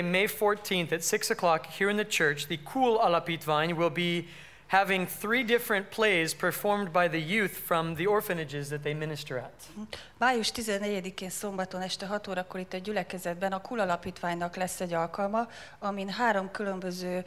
May 14th at 6 o'clock here in the church, the Kul Alapit Vine will be having three different plays performed by the youth from the orphanages that they minister at. Május 14-én szombaton este 6 órakor itt a gyülekezetben a Kul Alapítványnak lesz egy alkalma, amin három különböző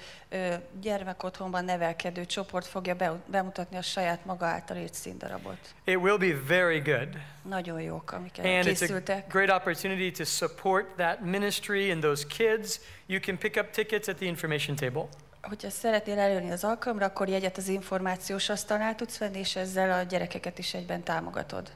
gyermekotthonban nevelkedő csoport fogja bemutatni a saját maga által írt színdarabot. It will be very good. Nagyon jók, amik And készültek. it's a great opportunity to support that ministry and those kids. You can pick up tickets at the information table hogyha szeretnél előni az alkalomra, akkor jegyet az információs asztalnál tudsz venni, és ezzel a gyerekeket is egyben támogatod.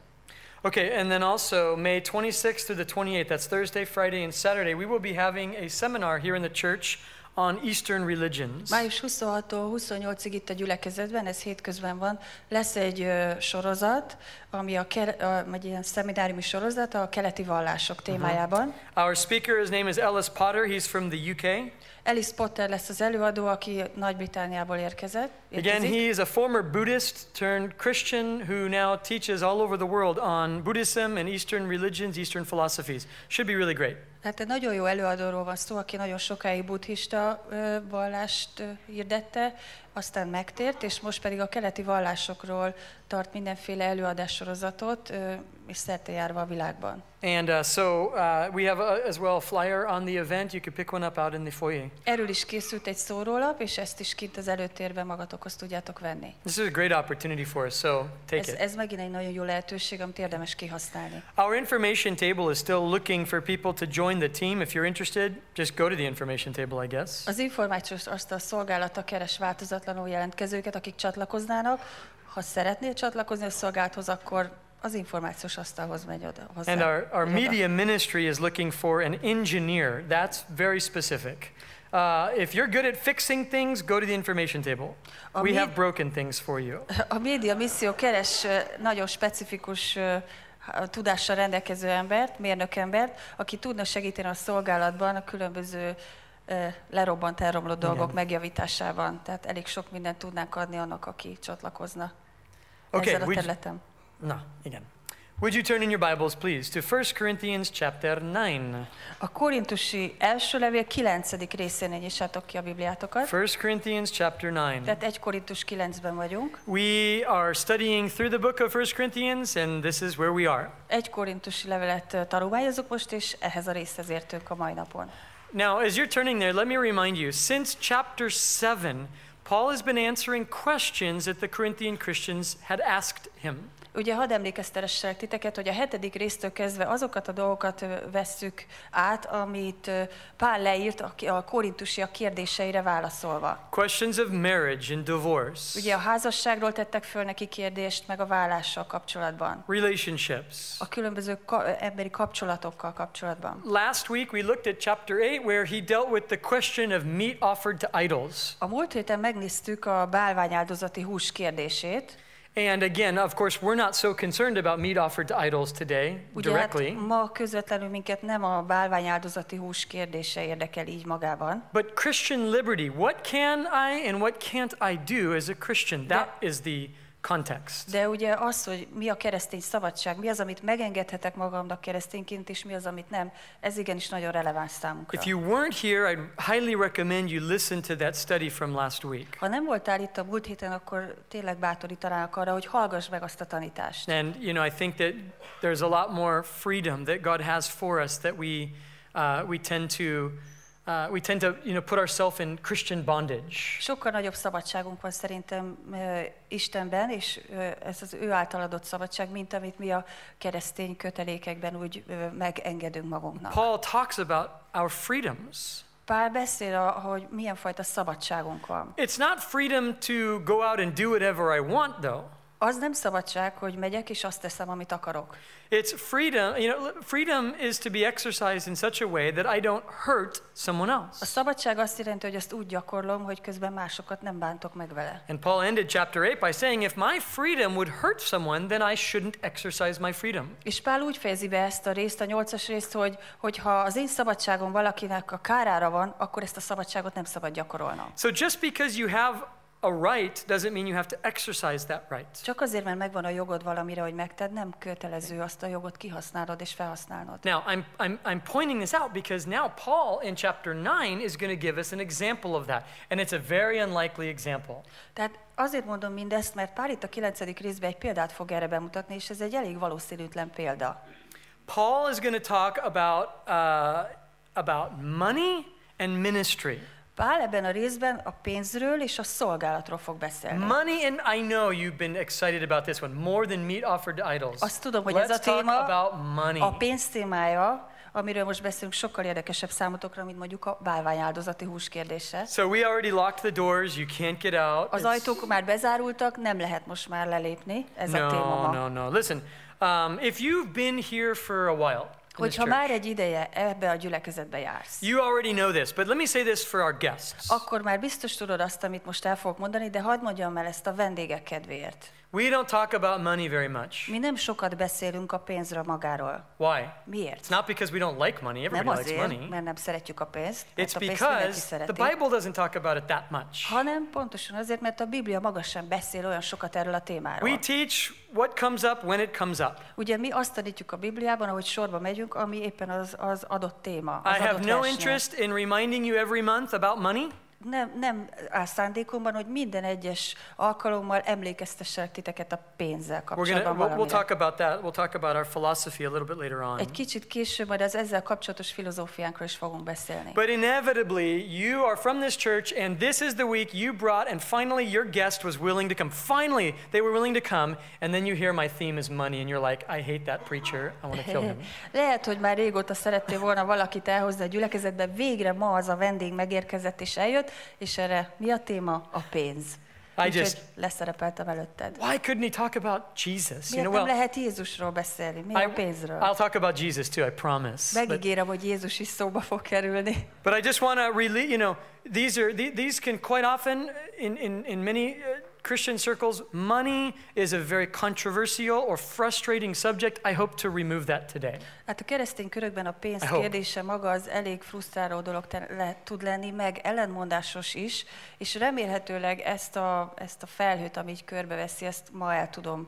Okay, and then also May 26th through the 28th, that's Thursday, Friday, and Saturday, we will be having a seminar here in the church on Eastern religions. Május 26-tól 28-ig itt a gyülekezetben, ez hétközben van, lesz egy sorozat, ami a, a egy ilyen szemináriumi sorozat a keleti vallások uh-huh. témájában. Uh-huh. Our speaker, his name is Ellis Potter, he's from the UK. Alice Potter lesz az előadó, aki Nagy-Britániából érkezett. Érkezik. Again, he is a former Buddhist turned Christian who now teaches all over the world on Buddhism and Eastern religions, Eastern philosophies. Should be really great. Tehát egy nagyon jó előadóról van szó, aki nagyon sokáig buddhista vallást hirdette, aztán megtért, és most pedig a keleti vallásokról tart mindenféle előadássorozatot, és szertejárva a világban. And uh, so uh, we have a, uh, as well a flyer on the event. You can pick one up out in the foyer. Erről is készült egy szórólap, és ezt is kint az előtérben magatokhoz tudjátok venni. This is a great opportunity for us, so take ez, it. Ez megint egy nagyon jó lehetőség, amit érdemes kihasználni. Our information table is still looking for people to join the team. If you're interested, just go to the information table, I guess. Az információs asztal szolgálata keres változat akaratlanul jelentkezőket, akik csatlakoznának. Ha szeretnél csatlakozni a szolgálathoz, akkor az információs asztalhoz megy oda. Hozzá, and our, our media ministry is looking for an engineer. That's very specific. Uh, if you're good at fixing things, go to the information table. A We have broken things for you. A média misszió keres uh, nagyon specifikus uh, tudással rendelkező embert, mérnökembert, aki tudna segíteni a szolgálatban a különböző lerobbant, dolgok Igen. dolgok megjavításában. Tehát elég sok mindent tudnánk adni annak, aki csatlakozna okay, ezzel a területen. Na, igen. Would you turn in your Bibles, please, to 1 Corinthians chapter 9. A Korintusi első levél 9. részén nyissátok ki a Bibliátokat. 1 Corinthians chapter 9. Tehát 1 Korintus 9-ben vagyunk. We are studying through the book of 1 Corinthians and this is where we are. Egy Korintusi levelet tanulmányozunk most és ehhez a részhez értünk a mai napon. Now, as you're turning there, let me remind you since chapter 7, Paul has been answering questions that the Corinthian Christians had asked him. ugye hadd emlékeztesselek titeket, hogy a hetedik résztől kezdve azokat a dolgokat vesszük át, amit Pál leírt a korintusiak kérdéseire válaszolva. Questions of marriage and divorce. Ugye a házasságról tettek föl neki kérdést, meg a vállással kapcsolatban. Relationships. A különböző ka- emberi kapcsolatokkal kapcsolatban. Last week we looked at chapter 8 where he dealt with the question of meat offered to idols. A múlt héten megnéztük a bálványáldozati hús kérdését. And again, of course, we're not so concerned about meat offered to idols today directly. But Christian liberty, what can I and what can't I do as a Christian? That is the context. De ugye az, hogy mi a keresztény szabadság, mi az, amit megengedhetek magamnak keresztényként, és mi az, amit nem, ez igenis nagyon releváns számunkra. If you weren't here, I highly recommend you listen to that study from last week. Ha nem voltál itt a múlt héten, akkor tényleg bátorítanak arra, hogy hallgass meg azt a tanítást. And you know, I think that there's a lot more freedom that God has for us that we uh, we tend to Uh, we tend to, you know, put ourselves in Christian bondage. Sokkal nagyobb szabadságunk van szerintem uh, Istenben, és uh, ez az ő által adott szabadság, mint amit mi a keresztény kötelékekben úgy uh, megengedünk magunknak. Paul talks about our freedoms. Pál beszél, a, hogy milyen fajta szabadságunk van. It's not freedom to go out and do whatever I want, though. Az nem szabadság, hogy megyek és azt teszem, amit akarok. It's freedom, you know, freedom is to be exercised in such a way that I don't hurt someone else. A szabadság azt jelenti, hogy ezt úgy gyakorlom, hogy közben másokat nem bántok meg vele. And Paul ended chapter 8 by saying if my freedom would hurt someone, then I shouldn't exercise my freedom. És Pál úgy fejezi be ezt a részt, a nyolcas részt, hogy hogyha az én szabadságom valakinek a kárára van, akkor ezt a szabadságot nem szabad gyakorolnom. So just because you have a right doesn't mean you have to exercise that right. Csak azért, mert megvan a jogod valamire, hogy megted, nem kötelező azt a jogot kihasználod és felhasználod. Now, I'm, I'm, I'm pointing this out because now Paul in chapter 9 is going to give us an example of that. And it's a very unlikely example. Tehát azért mondom mindezt, mert Pál itt a 9. részben egy példát fog erre bemutatni, és ez egy elég valószínűtlen példa. Paul is going to talk about, uh, about money and ministry. Pál ebben a részben a pénzről és a szolgálatról fog beszélni. Money and I know you've been excited about this one more than meat offered to idols. Azt tudom, hogy Let's ez a téma a pénz témája, amiről most beszélünk, sokkal érdekesebb számotokra, mint mondjuk a áldozati hús kérdése. So we already locked the doors, you can't get out. Az ajtók már bezárultak, nem lehet most már lelépni, ez no, a téma No, No, no, listen. Um, if you've been here for a while, hogyha már egy ideje ebbe a gyülekezetbe jársz. You already know this, but let me say this for our guests. Akkor már biztos tudod azt, amit most el fogok mondani, de hadd mondjam el ezt a vendégek kedvéért. We don't talk about money very much. Mi nem sokat beszélünk a pénzről magáról. Why? Miért? It's not because we don't like money. Everybody nem azért, likes money. mert nem szeretjük a pénzt. It's a pénzt because the Bible doesn't talk about it that much. Hanem pontosan azért, mert a Biblia maga sem beszél olyan sokat erről a témáról. We teach what comes up when it comes up. Ugye mi azt tanítjuk a Bibliában, ahogy sorba megyünk, ami éppen az, az adott téma, az I adott have no verseny. interest in reminding you every month about money nem, nem áll szándékomban, hogy minden egyes alkalommal emlékeztesselek titeket a pénzzel kapcsolatban gonna, valamire. We'll talk about that. We'll talk about our philosophy a little bit later on. Egy kicsit később majd az ezzel kapcsolatos filozófiánkról is fogunk beszélni. But inevitably, you are from this church and this is the week you brought and finally your guest was willing to come. Finally, they were willing to come and then you hear my theme is money and you're like, I hate that preacher. I want to kill him. Lehet, hogy már régóta szerettél volna valakit elhozni a gyülekezetbe, végre ma az a vendég megérkezett és eljött, és erre mi a téma? A pénz. I just, leszerepeltem előtted. Why couldn't he talk about Jesus? Miért you know, well, lehet Jézusról Miért I, a pénzről? I'll talk about Jesus too, I promise. Megígérem, but, hogy Jézus is szóba fog kerülni. But I just want to really, you know, these are these can quite often in in in many uh, Christian circles, money is a very controversial or frustrating subject. I hope to remove that today. Hát a keresztény körökben a pénz kérdése maga az elég frusztráló dolog le, tud lenni, meg ellenmondásos is, és remélhetőleg ezt a, ezt a felhőt, ami így körbeveszi, ezt ma el tudom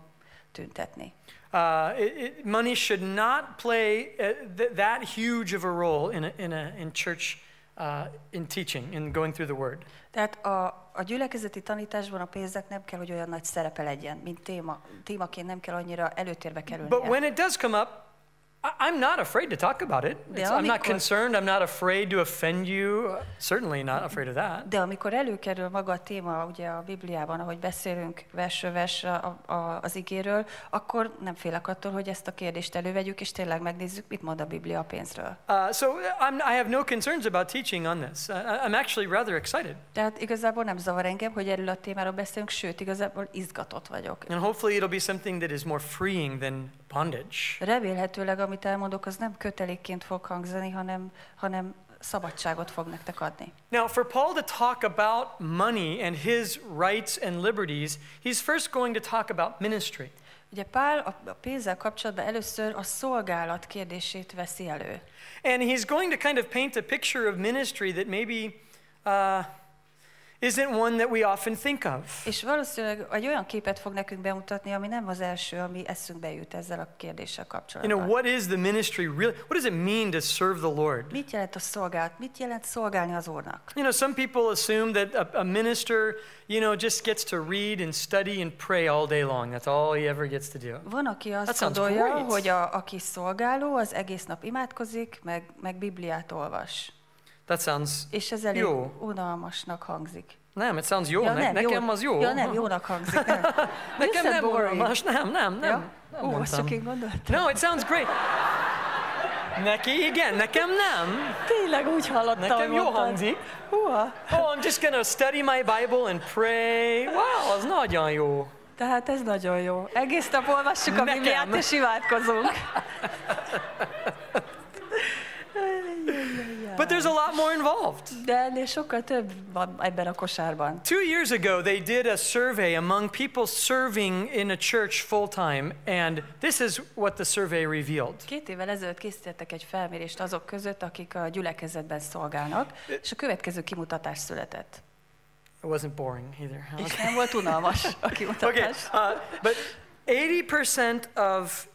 tüntetni. Uh, it, it, money should not play uh, th that huge of a role in, a, in, a, in church, uh, in teaching, in going through the word. Tehát a, a gyülekezeti tanításban a pénznek nem kell, hogy olyan nagy szerepe legyen, mint téma. Témaként nem kell annyira előtérbe kerülni. But when it does come up, I'm not afraid to talk about it. It's, I'm not concerned, I'm not afraid to offend you. Certainly not afraid of that. De amikor előkerül maga a téma ugye a Bibliában, ahogy beszélünk versről versre a, az igéről, akkor nem félek attól, hogy ezt a kérdést elővegyük, és tényleg megnézzük, mit mond a Biblia a pénzről. Uh, so I'm, I have no concerns about teaching on this. Uh, uh, I'm actually rather excited. Tehát igazából nem zavar engem, hogy erről a témáról beszélünk, sőt, igazából izgatott vagyok. And hopefully it'll be something that is more freeing than bondage. Remélhetőleg, amit elmondok, az nem kötelékként fog hangzani, hanem, hanem szabadságot fog nektek adni. Now, for Paul to talk about money and his rights and liberties, he's first going to talk about ministry. Ugye Pál a pénzzel kapcsolatban először a szolgálat kérdését veszi elő. And he's going to kind of paint a picture of ministry that maybe uh, isn't one that we often think of. És valószínűleg egy olyan képet fog nekünk bemutatni, ami nem az első, ami eszünkbe jut ezzel a kérdéssel kapcsolatban. You know, what is the ministry really? What does it mean to serve the Lord? Mit jelent a szolgálat? Mit jelent szolgálni az Úrnak? You know, some people assume that a, a minister, you know, just gets to read and study and pray all day long. That's all he ever gets to do. Van, aki azt That gondolja, great. hogy a, aki szolgáló, az egész nap imádkozik, meg, meg Bibliát olvas. That sounds És ez elég jó. unalmasnak hangzik. Nem, it sounds jó. Ja, ne, nem, nekem jó. az jó. Ja, nem, jónak hangzik. Nem. nekem nem unalmas. Nem, nem, nem. Ja? nem Ó, azt csak én gondoltam. No, it sounds great. Neki igen, nekem nem. Tényleg úgy hallottam. Nekem jó hangzik. Húha. Oh, I'm just gonna study my Bible and pray. Wow, az nagyon jó. Tehát ez nagyon jó. Egész nap olvassuk a Bibliát és imádkozunk. But there's a lot more involved. De ennél sokkal több van ebben a kosárban. Two years ago, they did a survey among people serving in a church full time, and this is what the survey revealed. Két évvel ezelőtt készítettek egy felmérést azok között, akik a gyülekezetben szolgálnak, és a következő kimutatás született. It wasn't boring either. Huh? nem volt unalmas a kimutatás. okay, uh, but 80% of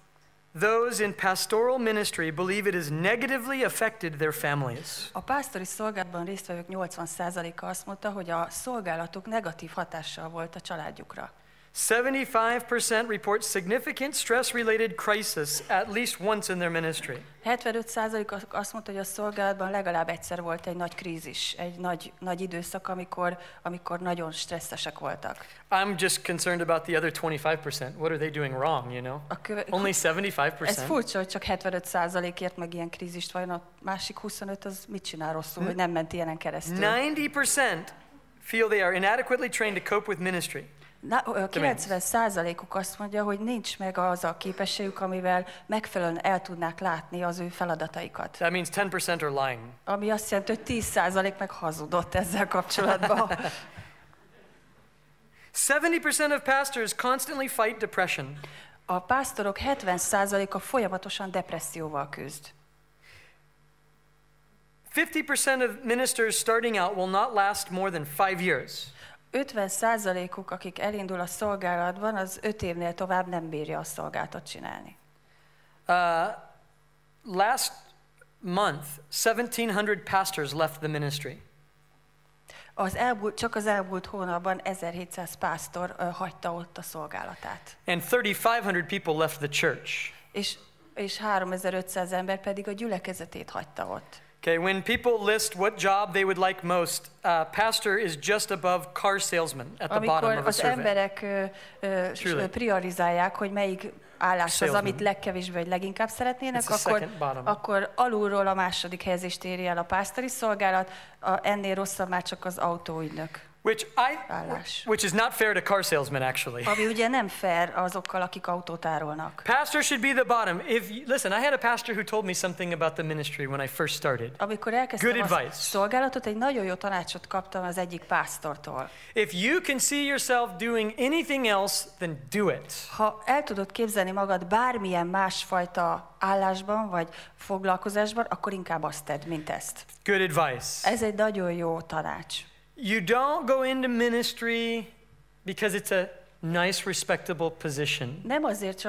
those in pastoral ministry believe it has negatively affected their families. A pásztori szolgálatban résztvevők 80%-a azt mondta, hogy a szolgálatuk negatív hatással volt a családjukra. 75% report significant stress-related crisis at least once in their ministry. 75 azt mondta, hogy a szolgálatban legalább egyszer volt egy nagy krízis, egy nagy, nagy időszak, amikor, amikor nagyon stresszesek voltak. I'm just concerned about the other 25%. What are they doing wrong, you know? Köve- Only 75%. Ez furcsa, hogy csak 75%-ért meg ilyen krízist, vajon a másik 25 az mit csinál rosszul, hm? hogy nem ment ilyenen keresztül? 90% feel they are inadequately trained to cope with ministry. Na, 90%-uk azt mondja, hogy nincs meg az a képességük, amivel megfelelően el tudnák látni az ő feladataikat. That means 10% are lying. Ami azt jelenti, hogy 10% meg hazudott ezzel kapcsolatban. 70% of pastors constantly fight depression. A pásztorok 70%-a folyamatosan depresszióval küzd. 50% of ministers starting out will not last more than five years. 50%-uk, akik elindul a szolgálatban, az 5 évnél tovább nem bírja a szolgálatot csinálni. Uh, last month, 1700 pastors left the ministry. Az elmúlt, csak az elmúlt hónapban 1700 pásztor uh, hagyta ott a szolgálatát. And 3500 people left the church. És és 3500 ember pedig a gyülekezetét hagyta ott. Okay, when people list what job they would like most, uh, pastor is just above car salesman at the Amikor bottom of the survey. emberek ö, ö, priorizálják, hogy melyik állás az, amit legkevésbé vagy leginkább szeretnének, akkor, akkor alulról a második helyezést éri el a pásztori szolgálat, a, ennél rosszabb már csak az autóügynök. Which I, állás. Which is not fair to car salesmen actually. Ami ugye nem fair azokkal, akik autót árulnak. Pastor should be the bottom. If listen, I had a pastor who told me something about the ministry when I first started. Amikor elkezdtem Good advice. szolgálatot, egy nagyon jó tanácsot kaptam az egyik pásztortól. If you can see yourself doing anything else, then do it. Ha el tudod képzelni magad bármilyen másfajta állásban vagy foglalkozásban, akkor inkább azt tedd, mint ezt. Good advice. Ez egy nagyon jó tanács. You don't go into ministry because it's a nice, respectable position. Nem azért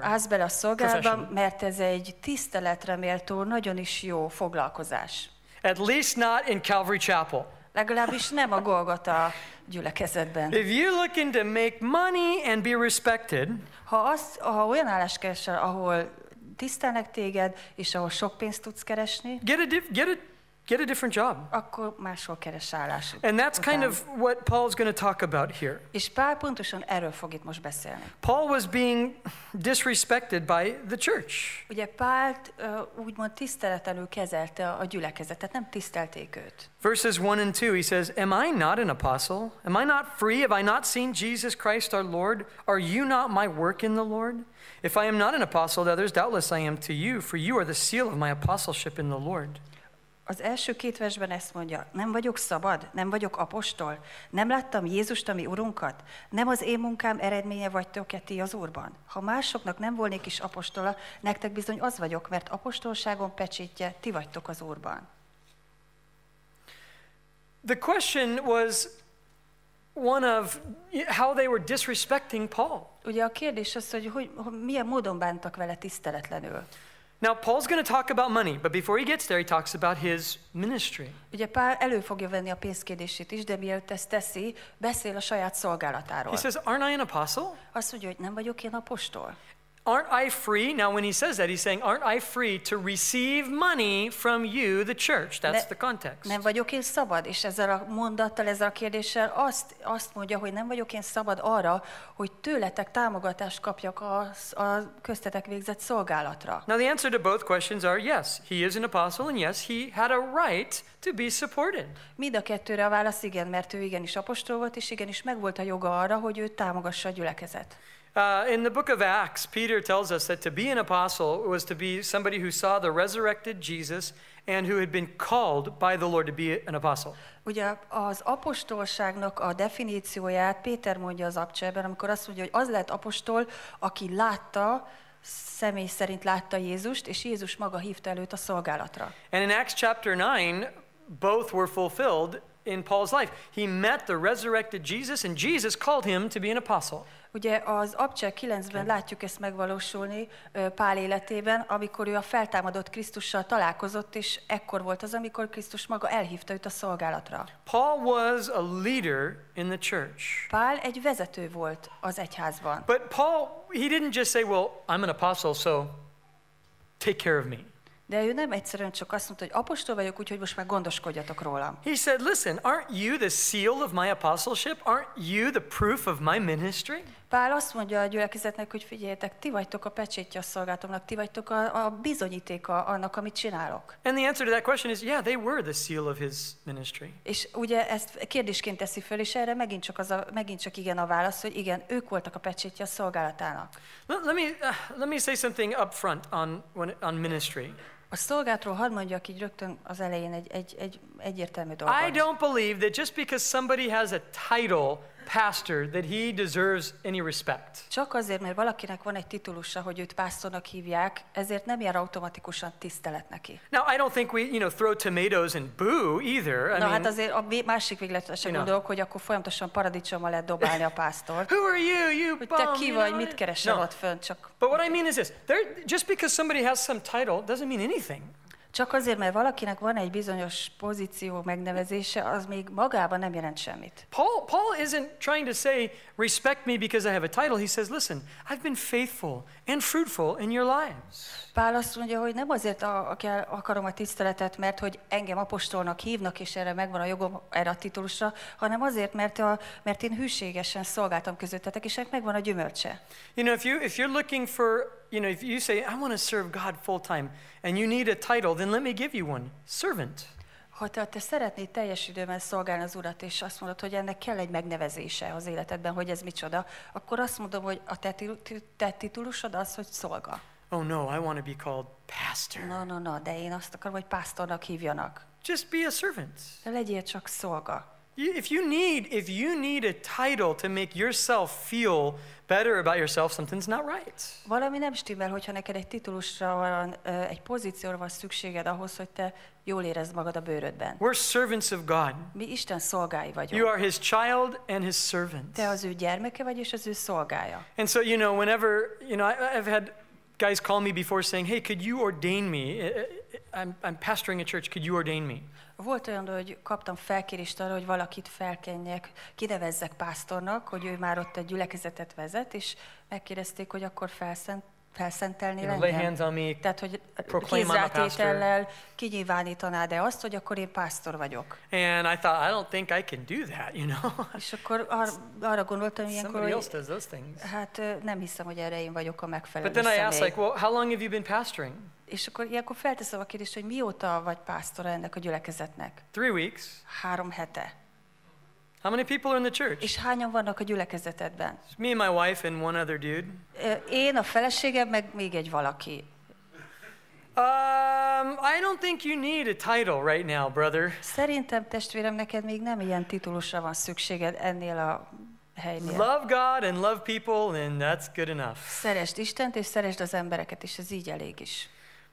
állsz bele a szolgálatba, mert ez egy tiszteletre méltó, nagyon is jó foglalkozás. At least not in Calvary Chapel. Legalábbis nem a Golgota gyülekezetben. If you're looking to make money and be respected, ha, az, ha olyan állást keresel, ahol tisztelnek téged, és ahol sok pénzt tudsz keresni, get a, get a Get a different job. Akkor máshol keres And that's után. kind of what Paul's going to talk about here. És Pál pontosan erről fog itt most beszélni. Paul was being disrespected by the church. Ugye uh, úgymond tiszteletlenül kezelte a gyülekezetet, nem tisztelték őt. Verses 1 and 2, he says, Am I not an apostle? Am I not free? Have I not seen Jesus Christ our Lord? Are you not my work in the Lord? If I am not an apostle to others, doubtless I am to you, for you are the seal of my apostleship in the Lord. az első két versben ezt mondja, nem vagyok szabad, nem vagyok apostol, nem láttam Jézust, ami urunkat, nem az én munkám eredménye vagytok töketi az Úrban. Ha másoknak nem volnék is apostola, nektek bizony az vagyok, mert apostolságon pecsétje, ti vagytok az Úrban. The question was one of how they were disrespecting Paul. Ugye a kérdés az, hogy, hogy, hogy milyen módon bántak vele tiszteletlenül. Now, Paul's going to talk about money, but before he gets there, he talks about his ministry. Ugye Pál elő fogja venni a pénzkérdését is, de mielőtt ezt teszi, beszél a saját szolgálatáról. He says, aren't I an apostle? Azt mondja, hogy nem vagyok én apostol. Aren't I free? Now, when he says that, he's saying, Aren't I free to receive money from you, the church? That's ne, the context. Nem vagyok én szabad, és ezzel a mondattal, ezzel a kérdéssel azt, azt mondja, hogy nem vagyok én szabad arra, hogy tőletek támogatást kapjak a, a köztetek végzett szolgálatra. Now, the answer to both questions are yes, he is an apostle, and yes, he had a right to be supported. Mind a kettőre a válasz igen, mert ő igenis apostol volt, és igenis megvolt a joga arra, hogy ő támogassa a gyülekezet. Uh, in the book of Acts, Peter tells us that to be an apostle was to be somebody who saw the resurrected Jesus and who had been called by the Lord to be an apostle. Ugye az apostolságnak a definícióját Péter mondja az abcselben, amikor azt mondja, hogy az lett apostol, aki látta, személy szerint látta Jézust, és Jézus maga hívta előtt a szolgálatra. And in Acts chapter 9, both were fulfilled in Paul's life. He met the resurrected Jesus, and Jesus called him to be an apostle. Ugye az Abcsel 9-ben látjuk ezt megvalósulni Pál életében, amikor ő a feltámadott Krisztussal találkozott, és ekkor volt az, amikor Krisztus maga elhívta őt a szolgálatra. Paul was a leader in the church. Pál egy vezető volt az egyházban. But Paul, he didn't just say, well, I'm an apostle, so take care of me. De ő nem egyszerűen csak azt mondta, hogy apostol vagyok, úgyhogy most már gondoskodjatok rólam. He said, listen, aren't you the seal of my apostleship? Aren't you the proof of my ministry? Pál azt mondja a gyülekezetnek, hogy figyeljetek, ti vagytok a pecsétje a szolgálatomnak, ti vagytok a, a bizonyítéka annak, amit csinálok. And the answer to that question is, yeah, they were the seal of his ministry. És ugye ezt kérdésként teszi föl, és erre megint csak, az a, megint csak igen a válasz, hogy igen, ők voltak a pecsétje a szolgálatának. Let, let me, uh, let me say something up front on, on ministry. A szolgátról hadd mondjak így rögtön az elején egy, egy, egy egyértelmű dolgot. I don't believe that just because somebody has a title pastor that he deserves any respect. Csak azért, mert valakinek van egy titulusa, hogy őt pásztornak hívják, ezért nem jár automatikusan tisztelet neki. Now I don't think we, you know, throw tomatoes and boo either. I Na mean, hát azért a másik végletre sem you know. hogy akkor folyamatosan paradicsommal lehet dobálni a pásztor. Who are you, you hogy te bum, ki vagy, mit keresel no. ott fönn, csak... But what I mean is this, there, just because somebody has some title doesn't mean anything. Csak azért, mert valakinek van egy bizonyos pozíció megnevezése, az még magában nem jelent semmit. Paul, Paul isn't trying to say, respect me because I have a title. He says, listen, I've been faithful and fruitful in your lives. Pál azt mondja, hogy nem azért a, a kell, akarom a tiszteletet, mert hogy engem apostolnak hívnak, és erre megvan a jogom erre a titulusra, hanem azért, mert, a, mert én hűségesen szolgáltam közöttetek, és ennek megvan a gyümölcse. You know, if, you, if you're looking for you know, if you say, I want to serve God full time, and you need a title, then let me give you one servant. Ha te, te szeretnéd teljes időben szolgálni az Urat, és azt mondod, hogy ennek kell egy megnevezése az életedben, hogy ez micsoda, akkor azt mondom, hogy a te, te titulusod az, hogy szolga. Oh no, I want to be called pastor. No, no, no, de én azt akarom, hogy pásztornak hívjanak. Just be a servant. De legyél csak szolga. If you need, if you need a title to make yourself feel better about yourself, something's not right. Valami nem stimmel, hogyha neked egy titulusra van, egy pozícióra van szükséged ahhoz, hogy te jól érezd magad a bőrödben. We're servants of God. Mi Isten szolgái vagyunk. You are his child and his servant. Te az ő gyermeke vagy és az ő szolgája. And so you know, whenever, you know, I've had guys call me before saying, "Hey, could you ordain me? I'm I'm pastoring a church. Could you ordain me?" Volt olyan, hogy kaptam felkérést arra, hogy valakit felkenjek, kinevezzek pásztornak, hogy ő már ott egy gyülekezetet vezet, és megkérdezték, hogy akkor felszent, felszentelnél engem? Tehát, hogy kézzátétellel kinyilvánítanád de azt, hogy akkor én pásztor vagyok. And I thought, I don't think I can do that, you know? És akkor ar- arra gondoltam ilyenkor, hogy hát nem hiszem, hogy erre én vagyok a megfelelő But then I asked, like, well, how long have you been pastoring? És akkor ilyenkor felteszem a kérdést, hogy mióta vagy pásztora ennek a gyülekezetnek? Three weeks. Három hete. How many people are in the church? És hányan vannak a gyülekezetedben? It's me and my wife and one other dude. Én, a feleségem, meg még egy valaki. Um, I don't think you need a title right now, brother. Szerintem testvérem neked még nem ilyen titulusra van szükséged ennél a helynél. Love God and love people and that's good enough. Szeresd Istent és szeresd az embereket, és ez így elég is.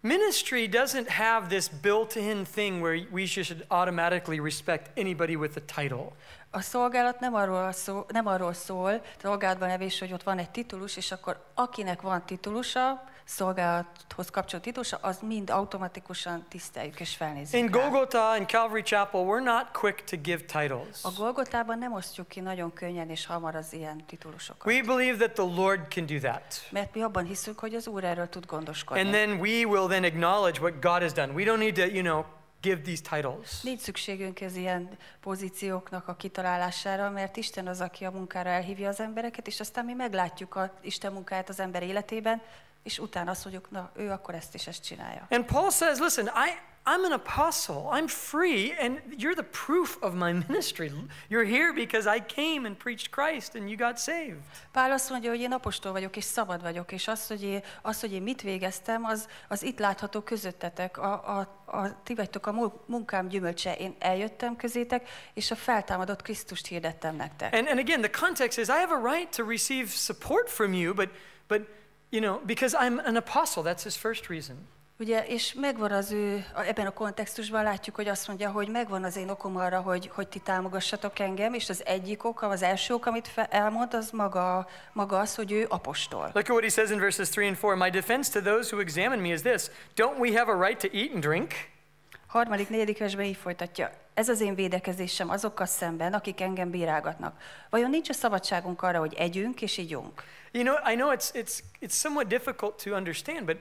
Ministry doesn't have this built in thing where we should automatically respect anybody with a title. A szolgálat nem arról, szó, nem arról szól, szolgálatban evés, hogy ott van egy titulus, és akkor akinek van titulusa, szolgálathoz kapcsolódó títusa, az mind automatikusan tiszteljük és felnézzük In Golgotha and Calvary Chapel, we're not quick to give titles. A Golgotában nem osztjuk ki nagyon könnyen és hamar az ilyen titulusokat. We believe that the Lord can do that. Mert mi abban hiszünk, hogy az Úr erről tud gondoskodni. And then we will then acknowledge what God has done. We don't need to, you know, give these titles. Nincs szükségünk ez ilyen pozícióknak a kitalálására, mert Isten az, aki a munkára elhívja az embereket, és aztán mi meglátjuk a Isten munkáját az ember életében, és utána azt mondjuk, na, ő akkor ezt is ezt csinálja. And Paul says, listen, I, I'm an apostle. I'm free, and you're the proof of my ministry. You're here because I came and preached Christ, and you got saved. Pál azt mondja, hogy én apostol vagyok, és szabad vagyok, és az, hogy én, az, hogy én mit végeztem, az, az itt látható közöttetek. A, a, a, ti vagytok a munkám gyümölcse. Én eljöttem közétek, és a feltámadott Krisztust hirdettem nektek. And, and again, the context is I have a right to receive support from you, but, but You know, because I'm an apostle, that's his first reason. Ugye, és megvan az ő, ebben a kontextusban látjuk, hogy azt mondja, hogy megvan az én okom arra, hogy, hogy ti támogassatok engem, és az egyik oka, az első ok, amit fe, elmond, az maga, maga az, hogy ő apostol. Look at what he says in verses 3 and 4. My defense to those who examine me is this. Don't we have a right to eat and drink? Harmadik, negyedik versben így folytatja ez az én védekezésem azokkal szemben, akik engem bírálgatnak. Vajon nincs a szabadságunk arra, hogy együnk és igyunk? You know, I know it's, it's, it's somewhat difficult to understand, but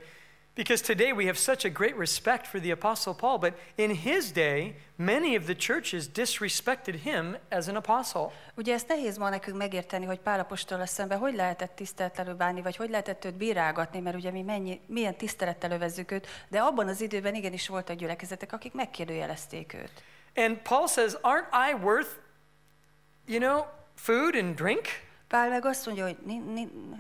because today we have such a great respect for the Apostle Paul, but in his day, many of the churches disrespected him as an apostle. Ugye ezt nehéz ma nekünk megérteni, hogy Pál apostol szemben hogy lehetett tiszteletlenül bánni, vagy hogy lehetett őt bírálgatni, mert ugye mi mennyi, milyen tisztelettel övezzük őt, de abban az időben igenis voltak gyülekezetek, akik megkérdőjelezték őt. And Paul says, aren't I worth, you know, food and drink? Pál meg azt mondja, hogy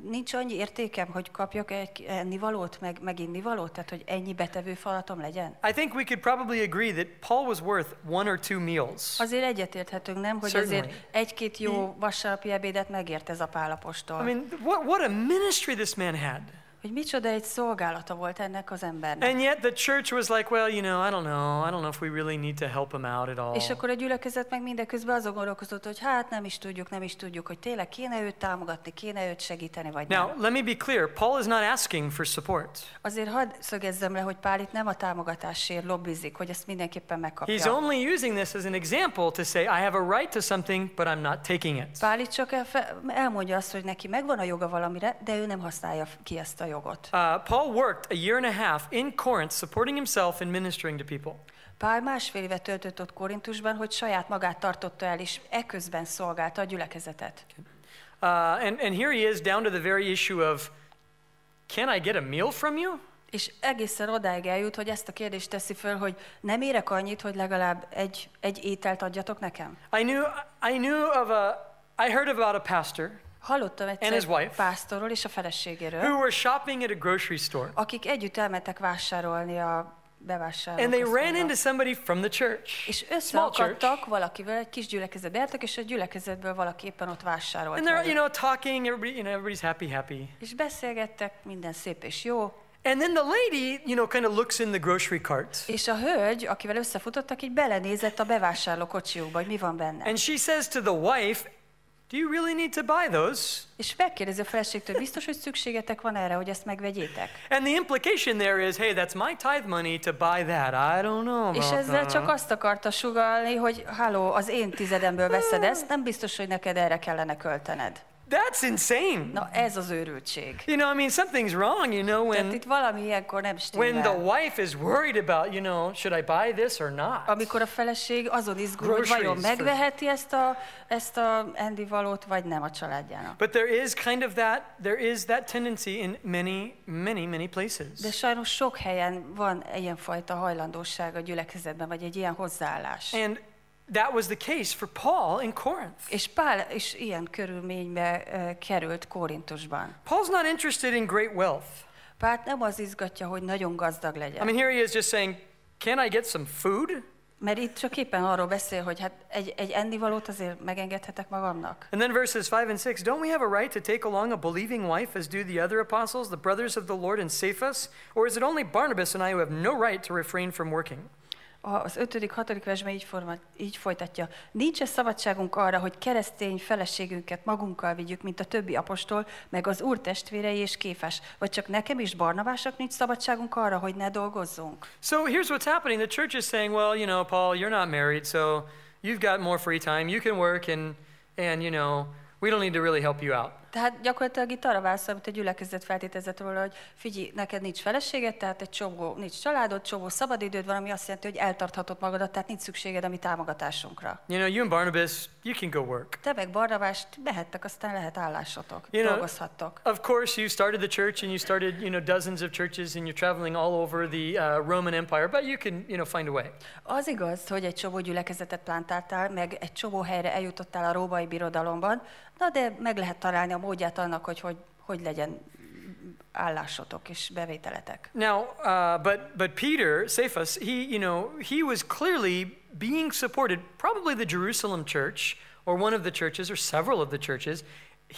nincs annyi értékem, hogy kapjak egy nivalót, meg, meg innivalót, tehát hogy ennyi betevő falatom legyen. I think we could probably agree that Paul was worth one or two meals. Azért egyetérthetünk, nem, hogy Certainly. azért egy-két jó vasárnapi ebédet megért ez a pálapostól. I mean, what, what a ministry this man had hogy micsoda egy szolgálata volt ennek az embernek. And yet the church was like, well, you know, I don't know, I don't know if we really need to help him out at all. És akkor a gyülekezet meg mindeközben azon gondolkozott, hogy hát nem is tudjuk, nem is tudjuk, hogy tényleg kéne őt támogatni, kéne őt segíteni, vagy Now, nem. let me be clear, Paul is not asking for support. Azért hadd szögezzem le, hogy Pál itt nem a támogatásért lobbizik, hogy ezt mindenképpen megkapja. He's only using this as an example to say, I have a right to something, but I'm not taking it. Pál itt csak elmondja azt, hogy neki megvan a joga valamire, de ő nem használja ki ezt a jogot. Uh, Paul worked a year and a half in Corinth supporting himself and ministering to people. Pál másfél évet töltött ott Korintusban, hogy saját magát tartotta el, és eközben szolgálta a gyülekezetet. Uh, and, and here he is down to the very issue of, can I get a meal from you? És egészen odáig eljut, hogy ezt a kérdést teszi föl, hogy nem érek annyit, hogy legalább egy, egy ételt adjatok nekem. I knew, I knew of a, I heard about a pastor. Hallottam egyszer and pásztorról és a feleségéről, who were shopping at a grocery store. akik együtt elmentek vásárolni a bevásárló And they ran into somebody from the church. És összeakadtak valakivel, egy kis gyülekezetbe jártak, és a gyülekezetből valaki éppen ott vásárolt. And they're, you know, talking, everybody, you know, everybody's happy, happy. És beszélgettek, minden szép és jó. And then the lady, you know, kind of looks in the grocery cart. És a hölgy, akivel összefutottak, így belenézett a bevásárló hogy mi van benne. And she says to the wife, Do you really need to buy those? És megkérdezi a feleségtől, biztos, hogy szükségetek van erre, hogy ezt megvegyétek? And the implication there is, hey, that's my tithe money to buy that. I don't know. És ezzel csak azt akarta sugalni, hogy halló, az én tizedemből veszed ezt, nem biztos, hogy neked erre kellene költened. That's insane. Na ez az őrültség. You know, I mean, something's wrong, you know, when itt valami ilyenkor nem stimmel. When the wife is worried about, you know, should I buy this or not? Amikor a feleség azon izgul, hogy vajon megveheti ezt a ezt a endivalót vagy nem a családjának. But there is kind of that there is that tendency in many many many places. De sajnos sok helyen van ilyen hajlandóság a gyülekezetben vagy egy ilyen hozzáállás. And That was the case for Paul in Corinth. És Pál is ilyen körülménybe uh, került Korintusban. Paul's not interested in great wealth. Pált nem az izgatja, hogy nagyon gazdag legyen. I mean, here he is just saying, can I get some food? Mert itt csak éppen arról beszél, hogy hát egy, egy ennivalót azért megengedhetek magamnak. And then verses 5 and 6, don't we have a right to take along a believing wife as do the other apostles, the brothers of the Lord and Cephas? Or is it only Barnabas and I who have no right to refrain from working? az ötödik, hatodik versben így, forma, így folytatja. Nincs-e szabadságunk arra, hogy keresztény feleségünket magunkkal vigyük, mint a többi apostol, meg az úr testvérei és képes? Vagy csak nekem is barnavásak nincs szabadságunk arra, hogy ne dolgozzunk? So here's what's happening. The church is saying, well, you know, Paul, you're not married, so you've got more free time, you can work, and, and you know, we don't need to really help you out. Tehát gyakorlatilag itt arra válsz, amit a gyülekezet feltételezett róla, hogy figyelj, neked nincs feleséged, tehát egy csomó, nincs családod, csomó szabadidőd van, ami azt jelenti, hogy eltarthatod magadat, tehát nincs szükséged a mi támogatásunkra. You know, you and Barnabas, you can go work. Te meg Barnabás, mehettek, aztán lehet állásotok, you know, dolgozhattok. Of course, you started the church and you started, you know, dozens of churches and you're traveling all over the uh, Roman Empire, but you can, you know, find a way. Az igaz, hogy egy csomó gyülekezetet plantáltál, meg egy csomó helyre eljutottál a római birodalomban, Na de meg lehet találni a módját annak, hogy hogy, hogy legyen állásotok és bevételetek. Now, uh, but but Peter, Cephas, he you know he was clearly being supported, probably the Jerusalem church or one of the churches or several of the churches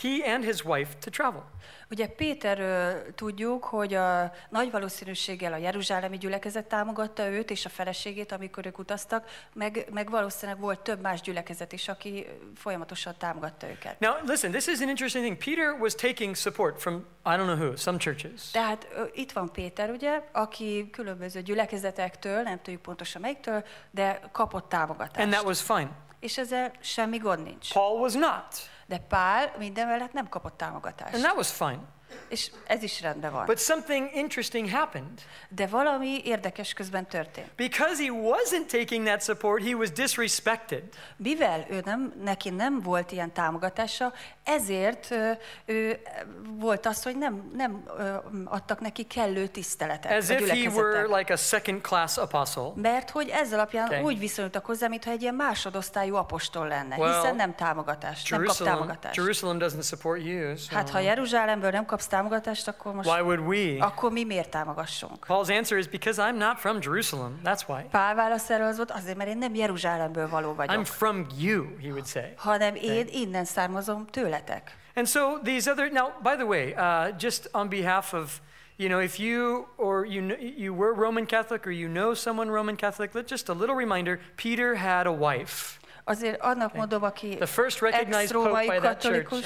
he and his wife to travel. Ugye Péterről tudjuk, hogy a nagy valószínűséggel a Jeruzsálemi gyülekezet támogatta őt és a feleségét, amikor ők utaztak, meg, meg valószínűleg volt több más gyülekezet is, aki folyamatosan támogatta őket. Now listen, this is an interesting thing. Peter was taking support from I don't know who, some churches. Tehát uh, itt van Péter, ugye, aki különböző gyülekezetektől, nem tudjuk pontosan melyiktől, de kapott támogatást. And that was fine. És ezzel semmi gond nincs. Paul was not. De Pál minden mellett nem kapott támogatást. And that was fine. És ez is rendben van. But something interesting happened. De valami érdekes közben történt. Because he wasn't taking that support, he was disrespected. Mivel ő nem, neki nem volt ilyen támogatása, ezért ő, volt az, hogy nem, nem adtak neki kellő tiszteletet. As if he were like a second class apostle. Mert hogy ez alapján okay. úgy viszonyultak hozzá, mintha egy ilyen másodosztályú apostol lenne, well, hiszen nem támogatás, Jerusalem, nem kap támogatást. Jerusalem doesn't support you, so. Hát ha Jeruzsálemből nem kap kapsz támogatást, akkor most why would we? akkor mi miért támogassunk? Paul's answer is because I'm not from Jerusalem. That's why. Pál válasz erre az volt, azért mert én nem Jeruzsálemből való vagyok. I'm from you, he would say. Hanem én innen származom tőletek. And so these other now by the way, uh, just on behalf of you know, if you or you you were Roman Catholic or you know someone Roman Catholic, just a little reminder, Peter had a wife. Azért annak mondom, aki ex-római katolikus,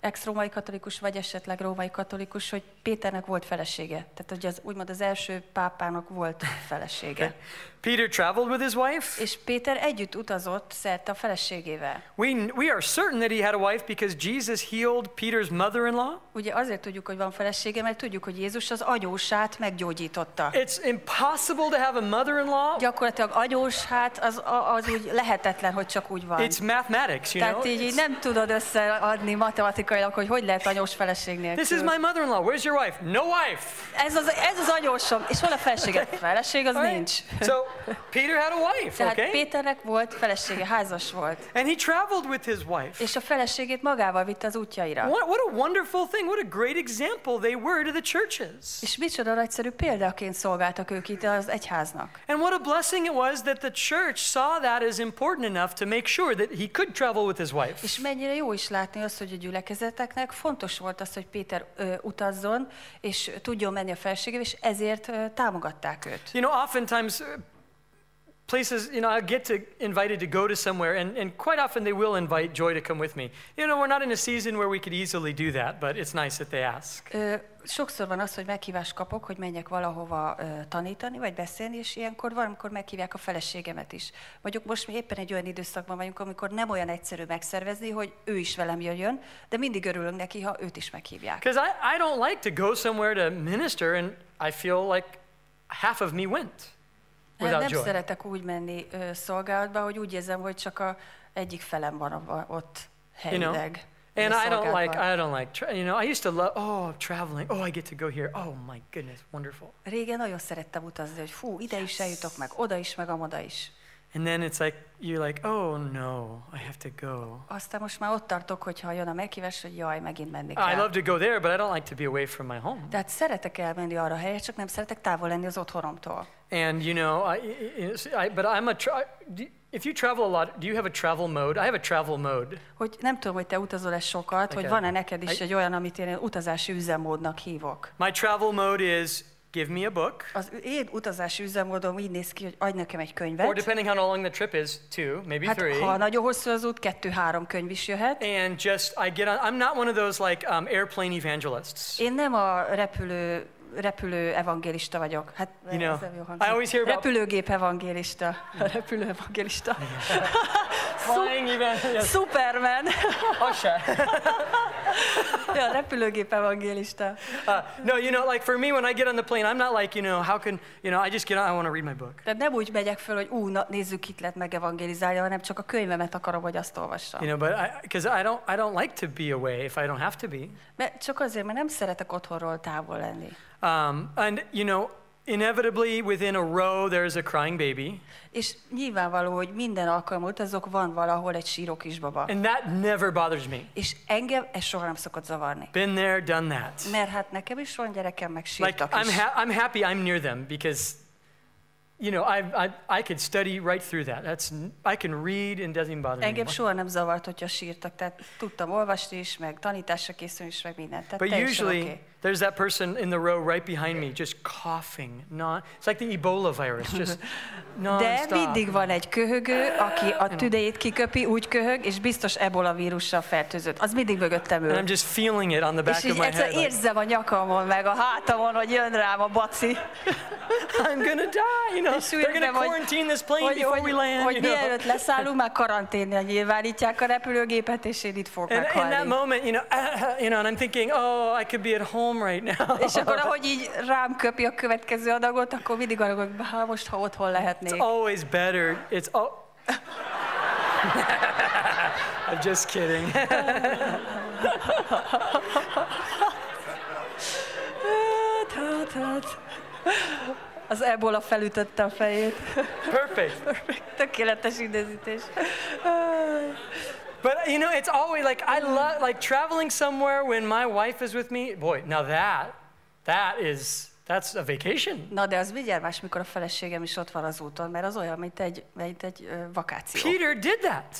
ex-római katolikus, vagy esetleg római katolikus, hogy Péternek volt felesége. Tehát, hogy az, úgymond az első pápának volt felesége. Peter traveled with his wife. És Péter együtt utazott szerte a feleségével. We, we are certain that he had a wife because Jesus healed Peter's mother-in-law. Ugye azért tudjuk, hogy van felesége, mert tudjuk, hogy Jézus az agyósát meggyógyította. It's impossible to have a mother-in-law. Gyakorlatilag agyósát az, az úgy lehetetlen, hogy csak úgy van. It's mathematics, you know? Tehát know. így nem tudod összeadni matematikailag, hogy hogy lehet anyós feleség nélkül. This is my mother-in-law. Where's your wife? No wife. Ez az, ez az anyósom. És hol a Felesége Feleség az okay. nincs. So Peter had a wife, Tehát okay? Péternek volt felesége, házas volt. And he traveled with his wife. És a feleségét magával vitte az útjaira. What, what a wonderful thing, what a great example they were to the churches. És micsoda nagyszerű példaként szolgáltak ők itt az egyháznak. And what a blessing it was that the church saw that as important enough to make sure that he could travel with his wife. És mennyire jó is látni azt, hogy a gyülekezeteknek fontos volt az, hogy Péter ö, utazzon, és tudjon menni a feleségével, és ezért ö, támogatták őt. You know, oftentimes places, you know, I get to invited to go to somewhere, and, and quite often they will invite Joy to come with me. You know, we're not in a season where we could easily do that, but it's nice that they ask. Uh, sokszor van az, hogy meghívást kapok, hogy menjek valahova ö, tanítani, vagy beszélni, és ilyenkor valamikor meghívják a feleségemet is. Vagyok most mi éppen egy olyan időszakban vagyunk, amikor nem olyan egyszerű megszervezni, hogy ő is velem jöjjön, de mindig örülünk neki, ha őt is meghívják. Because I, I don't like to go somewhere to minister, and I feel like half of me went. Without nem joy. szeretek úgy menni ö, szolgálatba, hogy úgy érzem, hogy csak a egyik felem van a, ott helyileg. You know? And I don't like, I don't like, you know, I used to love, oh, traveling, oh, I get to go here, oh my goodness, wonderful. Régen nagyon szerettem utazni, hogy fú, ide yes. is eljutok, meg oda is, meg amoda is. And then it's like, you're like, oh no, I have to go. Aztán most már ott tartok, hogyha jön a meghívás, hogy jaj, megint menni kell. I love to go there, but I don't like to be away from my home. Tehát szeretek elmenni arra a helyre, csak nem szeretek távol lenni az otthonomtól. And you know, I, I but I'm a, if you travel a lot, do you have a travel mode? I have a travel mode. Hogy nem tudom, hogy te utazol-e sokat, okay. hogy van-e neked is I, egy olyan, amit én utazási üzemmódnak hívok. My travel mode is Give me a book. Az én utazási üzemmódom így néz ki, hogy adj nekem egy könyvet. Or depending how long the trip is, two, maybe hát, three. ha nagyon hosszú az út, kettő-három könyv is jöhet. And just I get on. I'm not one of those like um, airplane evangelists. Én nem a repülő repülő evangélista vagyok. Hát you know, ez jó I always hear about... Repülőgép evangélista. Yeah. Repülő evangélista. Flying evangelist. Superman. Az ja, repülőgép evangélista. Ah, no, you know, like for me when I get on the plane, I'm not like, you know, how can, you know, I just get on, I want to read my book. Tehát nem úgy megyek föl, hogy ú, na, nézzük, itt lehet evangélizálja, hanem csak a könyvemet akarom, hogy azt olvassam. You know, but I, because I don't, I don't like to be away if I don't have to be. Mert csak azért, mert nem szeretek otthonról távol lenni. Um, and, you know, inevitably within a row there is a crying baby. És nyilvánvaló, hogy minden alkalommal azok van valahol egy síró kisbaba. And that never bothers me. És engem ez soha nem szokott zavarni. Been there, done that. Mert hát nekem is van gyerekem, meg sírtak like, is. I'm, ha- I'm happy I'm near them because you know, I, I, I could study right through that. That's, I can read and doesn't bother Engem me. soha nem zavart, hogyha sírtak, tehát tudtam olvasni is, meg tanításra készülni is, meg mindent. Tehát But usually, okay. There's that person in the row right behind me, just coughing. Non, it's like the Ebola virus, just De mindig van egy köhögő, aki a tüdejét kiköpi, úgy köhög, és biztos Ebola vírussal fertőzött. Az mindig mögöttem ül. And I'm just feeling it on the back és of my head. érzem a nyakamon, meg a hátamon, hogy jön rám a baci. I'm gonna die, you know. És They're gonna hogy, quarantine this plane hogy, before hogy, we land. Hogy mielőtt leszállunk, már karanténra nyilvánítják a repülőgépet, és én itt fogok and, meghalni. In that moment, you know, uh, you know, and I'm thinking, oh, I could be at home home right now. És akkor ahogy így rám köpi a következő adagot, akkor mindig arra ha most ha otthon lehetnék. It's always better. It's al I'm just kidding. Az ebola felütötte a fejét. Perfect. Perfect. Tökéletes idézítés. But you know, it's always like I love like traveling somewhere when my wife is with me. Boy, now that that is that's a vacation. Na de az vigyelmás, mikor a feleségem is ott van az úton, mert az olyan, mint egy, mint egy uh, vakáció. Peter did that.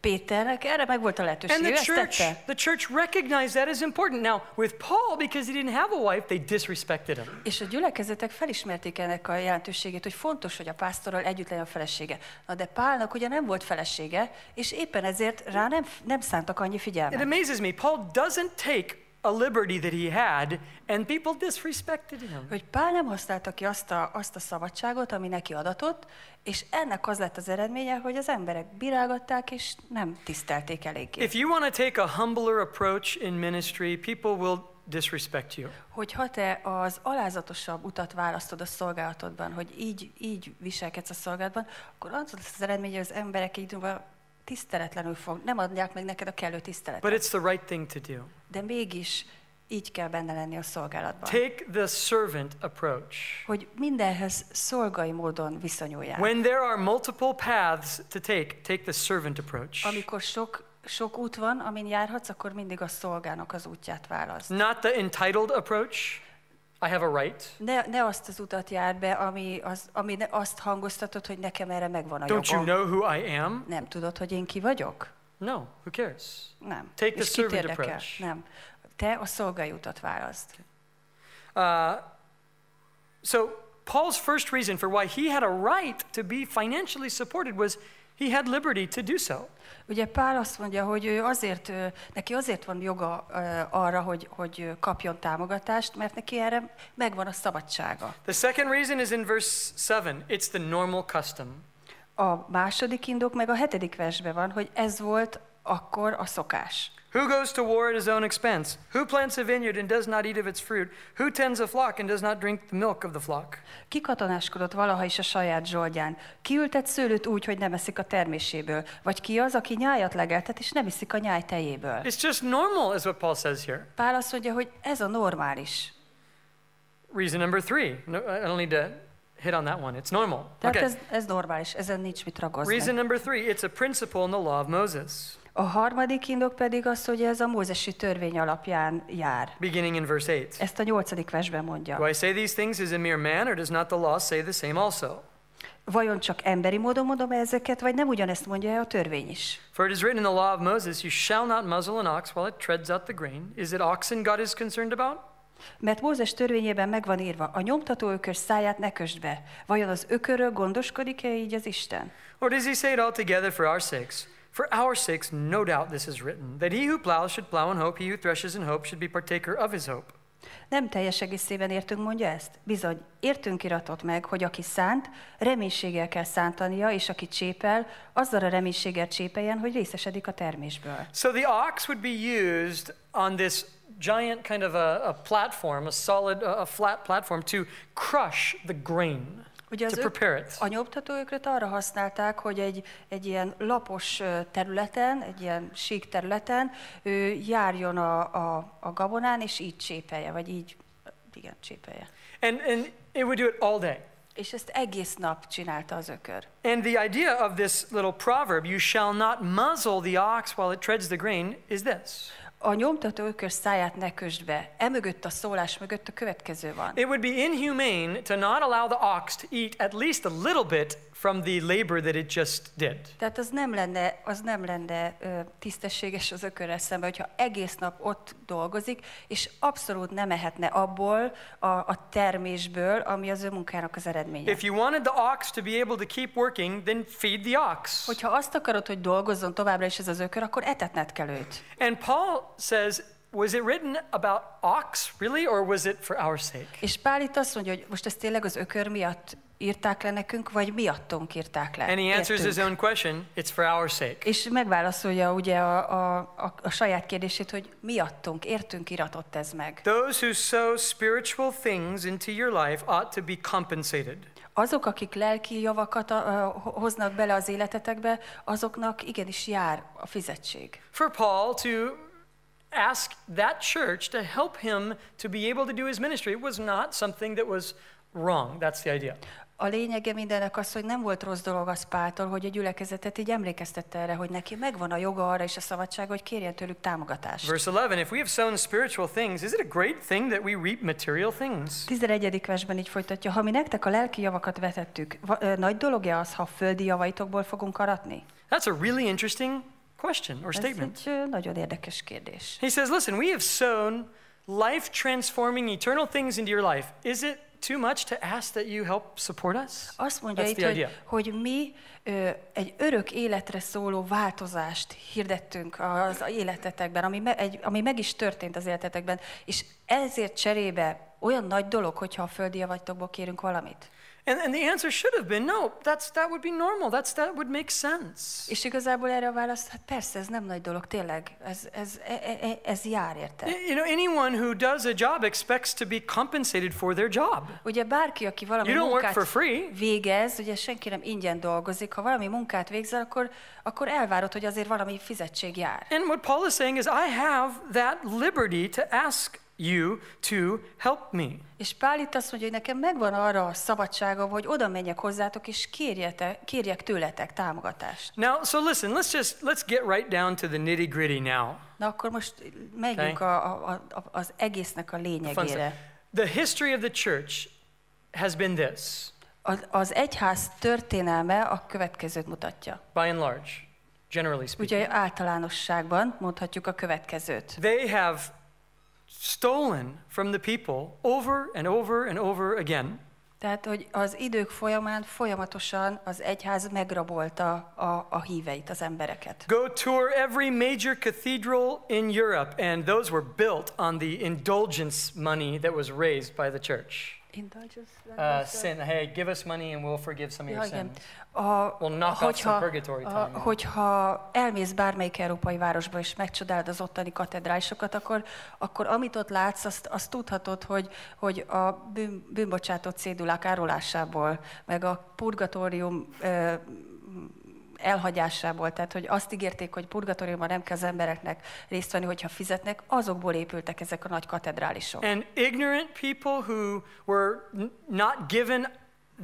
Péternek erre meg volt a lehetőség, and the church, the church recognized that as important. Now, with Paul, because he didn't have a wife, they disrespected him. És a gyülekezetek felismerték ennek a jelentőségét, hogy fontos, hogy a pásztorral együtt legyen a felesége. Na de Pálnak ugye nem volt felesége, és éppen ezért rá nem, nem szántak annyi figyelmet. It amazes me, Paul doesn't take a liberty that he had, and people disrespected him. Hogy Pál nem használta ki azt a, azt a szabadságot, ami neki adatott, és ennek az lett az eredménye, hogy az emberek bírálgatták, és nem tisztelték eléggé. If you want to take a humbler approach in ministry, people will disrespect you. Hogy ha te az alázatosabb utat választod a szolgálatodban, hogy így, így viselkedsz a szolgálatban, akkor az lesz az eredménye, hogy az emberek így tiszteletlenül fog, nem adják meg neked a kellő tiszteletet. But it's the right thing to do. De mégis így kell benne lenni a szolgálatban. Take the servant approach. Hogy mindenhez szolgai módon viszonyulj. When there are multiple paths to take, take the servant approach. Amikor sok sok út van, amin járhatsz, akkor mindig a szolgának az útját választ. Not the entitled approach. I have a right. Ne, ne azt az utat jár be, ami, az, ami ne, azt hangoztatod, hogy nekem erre megvan a Don't jogom. you know who I am? Nem tudod, hogy én ki vagyok? No, who cares? Nem. Take the servant approach. Nem. Te a szolgai utat választ. Uh, so Paul's first reason for why he had a right to be financially supported was He had liberty to do so. Ugye Pál azt mondja, hogy ő azért, neki azért van joga arra, hogy, hogy kapjon támogatást, mert neki erre megvan a szabadsága. The second reason is in verse 7. It's the normal custom. A második indok meg a hetedik versben van, hogy ez volt akkor a szokás. Who goes to war at his own expense? Who plants a vineyard and does not eat of its fruit? Who tends a flock and does not drink the milk of the flock? Ki katonáskodott valaha is a saját zsoldján? Ki ültet szőlőt úgy, hogy nem eszik a terméséből? Vagy ki az, aki nyájat legeltet és nem iszik a nyáj tejéből? It's just normal, is what Paul says here. Pál azt mondja, hogy ez a normális. Reason number three. No, I don't need to hit on that one. It's normal. okay. ez, ez normális, ezen nincs mit Reason number three, it's a principle in the law of Moses. A harmadik indok pedig az, hogy ez a mózesi törvény alapján jár. Beginning in verse 8. Ezt a nyolcadik versben mondja. Do I say these things as a mere man, or does not the law say the same also? Vajon csak emberi módon mondom ezeket, vagy nem ugyanezt mondja -e a törvény is? For it is written in the law of Moses, you shall not muzzle an ox while it treads out the grain. Is it oxen God is concerned about? Mert Mózes törvényében megvan írva, a nyomtató ökör száját ne kösd be. Vajon az ökörről gondoskodik-e így az Isten? Or does he say it altogether for our sakes? For our sakes, no doubt this is written, that he who plows should plow in hope, he who threshes in hope should be partaker of his hope. Nem teljes egészében értünk, mondja ezt? Bizony, értünk iratott meg, hogy aki szánt, reménységgel kell szántania, és aki csépel, azzal a reménységgel csépeljen, hogy részesedik a termésből. So the ox would be used on this giant kind of a, a platform, a solid, a flat platform to crush the grain. Ugye az to arra használták, hogy egy, egy ilyen lapos területen, egy ilyen sík területen ő járjon a, a, a gabonán, és így csépelje, vagy így, igen, csépelje. And, and it would do it all day. És ezt egész nap csinálta az ökör. And the idea of this little proverb, you shall not muzzle the ox while it treads the grain, is this a ökör száját ne kösd be. Emögött a szólás mögött a következő van. It would be inhumane to not allow the ox to eat at least a little bit from the labor that it just did. Tehát az nem lenne, az nem lenne ö, tisztességes az ökörre szembe, hogyha egész nap ott dolgozik, és abszolút nem ehetne abból a, a termésből, ami az ő munkának az eredménye. If you wanted the ox to be able to keep working, then feed the ox. Hogyha azt akarod, hogy dolgozzon továbbra is ez az ökör, akkor etetned kell őt. And Paul says, was it written about ox, really, or was it for our sake? És Pál itt azt mondja, hogy most ezt tényleg az ökör miatt írták le nekünk, vagy miattunk írták le. And he answers értünk. his own question, it's for our sake. És megválaszolja ugye a, a, a, a saját kérdését, hogy miattunk, értünk iratott ez meg. Those who sow spiritual things into your life ought to be compensated. Azok, akik lelki javakat uh, hoznak bele az életetekbe, azoknak igenis jár a fizetség. For Paul to ask that church to help him to be able to do his ministry was not something that was wrong. That's the idea. A lényege mindennek az, hogy nem volt rossz dolog az Pától, hogy a gyülekezetet így emlékeztette erre, hogy neki megvan a joga arra és a szabadság, hogy kérjen tőlük támogatást. Verse 11, if we have sown spiritual things, is it a great thing that we reap material things? 11. versben így folytatja, ha mi nektek a lelki javakat vetettük, nagy dolog-e az, ha földi javaitokból fogunk aratni? That's a really interesting question or statement. Ez egy nagyon érdekes kérdés. He says, listen, we have sown life transforming eternal things into your life. Is it too much to ask that you help support us? Azt mondja That's itt, hogy, hogy mi ö, egy örök életre szóló változást hirdettünk az életetekben, ami, me, egy, ami meg is történt az életetekben, és ezért cserébe olyan nagy dolog, hogyha a földi javaitokból kérünk valamit. And, and the answer should have been no, that's, that would be normal, that's, that would make sense. És igazából erre a válasz, hát persze, ez nem nagy dolog, tényleg, ez, ez, ez, e, e, ez jár érte. You know, anyone who does a job expects to be compensated for their job. Ugye bárki, aki valami munkát work for free. végez, ugye senki nem ingyen dolgozik, ha valami munkát végzel, akkor, akkor elvárod, hogy azért valami fizetség jár. And what Paul is saying is, I have that liberty to ask you to help me. És Pál itt azt mondja, hogy nekem megvan arra a szabadsága, hogy oda menjek hozzátok és kérjete, kérjek tőletek támogatást. Now, so listen, let's just let's get right down to the nitty gritty now. Na akkor most megyünk okay. a, a, a, az egésznek a lényegére. The history of the church has been this. Az, az egyház történelme a következőt mutatja. By and large, generally speaking. Ugye általánosságban mondhatjuk a következőt. They have stolen from the people over and over and over again. Tehát, hogy az idők folyamán folyamatosan az egyház megrabolta a, a híveit, az embereket. Go tour every major cathedral in Europe, and those were built on the indulgence money that was raised by the church. Uh, sin. Hey, give us money and we'll forgive some of your sins. A, we'll knock hogyha, off some purgatory time. A, hogyha elmész bármelyik európai városba és megcsodálod az ottani katedrálisokat, akkor, akkor amit ott látsz, azt, azt tudhatod, hogy, hogy a bűn, bűnbocsátott cédulák árulásából, meg a purgatórium ö, elhagyásából, tehát hogy azt ígérték, hogy purgatóriumban nem kell az embereknek részt venni, hogyha fizetnek, azokból épültek ezek a nagy katedrálisok. And ignorant people who were not given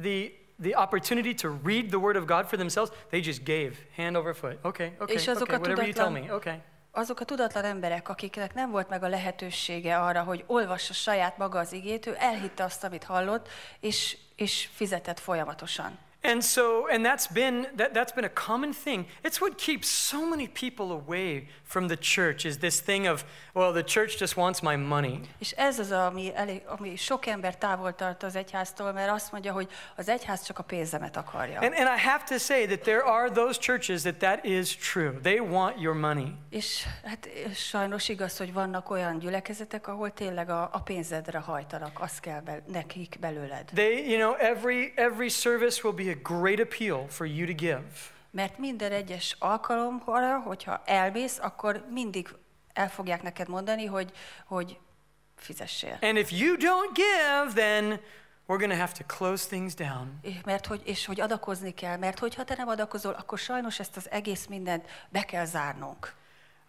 the the opportunity to read the word of God for themselves, they just gave hand over foot. Okay, okay, és azok okay, whatever you tell me. Okay. Azok a tudatlan emberek, akiknek nem volt meg a lehetősége arra, hogy olvassa saját maga az igét, ő elhitte azt, amit hallott, és, és fizetett folyamatosan. And so, and that's been, that, that's been a common thing. It's what keeps so many people away from the church is this thing of, well, the church just wants my money. És ez az, ami, elég, ami sok ember távol tart az egyháztól, mert azt mondja, hogy az egyház csak a pénzemet akarja. And, and I have to say that there are those churches that that is true. They want your money. És hát sajnos igaz, hogy vannak olyan gyülekezetek, ahol tényleg a, a pénzedre hajtanak, azt kell be, nekik belőled. They, you know, every, every service will be a a great appeal for you to give. Mert minden egyes alkalomkor, hogyha elmész, akkor mindig el fogják neked mondani, hogy, hogy fizessél. And if you don't give, then we're going to have to close things down. Mert hogy, és hogy adakozni kell, mert hogyha te nem adakozol, akkor sajnos ezt az egész mindent be kell zárnunk.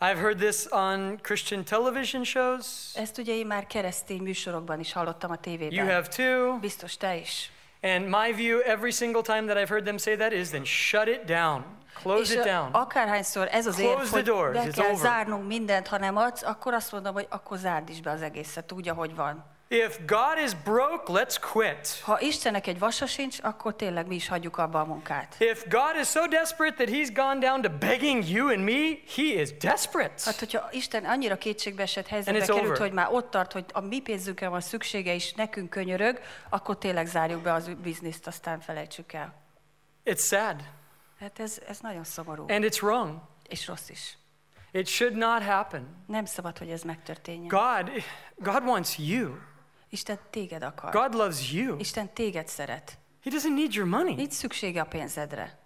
I've heard this on Christian television shows. Ezt ugye én már keresztény műsorokban is hallottam a tévében. You have too. Biztos te is. And my view every single time that I've heard them say that is then shut it down. Close és it down. akárhányszor ez az érv, hogy doors, be kell over. zárnunk mindent, ha nem adsz, akkor azt mondom, hogy akkor zárd is be az egészet úgy, ahogy van. If God is broke, let's quit. Ha Istennek egy vasa sincs, akkor tényleg mi is hagyjuk abba a munkát. If God is so desperate that he's gone down to begging you and me, he is desperate. Hát, hogyha Isten annyira kétségbeesett helyzetbe került, over. hogy már ott tart, hogy a mi pénzünkre van szüksége, és nekünk könyörög, akkor tényleg zárjuk be az bizniszt, aztán felejtsük el. It's sad. Hát ez, ez nagyon szomorú. And it's wrong. És rossz is. It should not happen. Nem szabad, hogy ez megtörténjen. God, God wants you. Isten téged akar. God loves you. Isten téged szeret. He doesn't need your money. Nincs szüksége a pénzedre.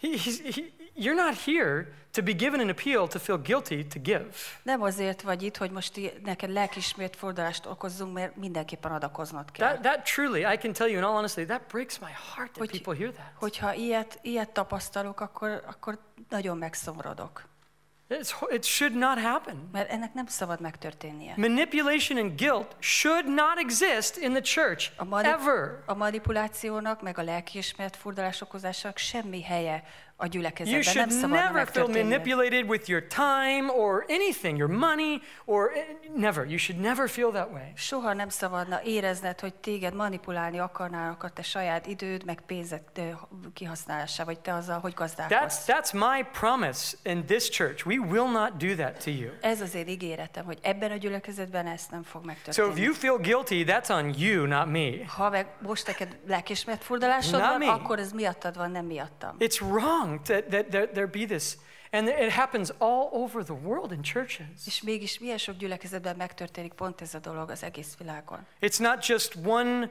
He, he, you're not here to be given an appeal to feel guilty to give. Nem azért vagy itt, hogy most neked lelkismét fordulást okozzunk, mert mindenképpen adakoznod kell. That, that truly, I can tell you in all honesty, that breaks my heart that hogy, people hear that. Hogyha ilyet, ilyet tapasztalok, akkor, akkor nagyon megszomorodok. It's, it should not happen. Mert ennek nem szabad megtörténnie. Manipulation and guilt should not exist in the church a ever. A manipulációnak meg a lelkiismeret furdalás okozásának semmi helye a you should never feel manipulated with your time or anything, your money or eh, never. You should never feel that way. Soha nem szabadna érezned, hogy téged manipulálni akarnának a te saját időd, meg pénzed eh, kihasználása, vagy te azzal, hogy gazdálkodsz. That's, that's my promise in this church. We will not do that to you. Ez az én ígéretem, hogy ebben a gyülekezetben ezt nem fog megtörténni. So if you feel guilty, that's on you, not me. Ha meg most neked lelkismert furdalásod van, akkor ez miattad van, nem miattam. It's wrong wrong that, that there, there be this. And it happens all over the world in churches. És mégis milyen sok gyülekezetben megtörténik pont ez a dolog az egész világon. It's not just one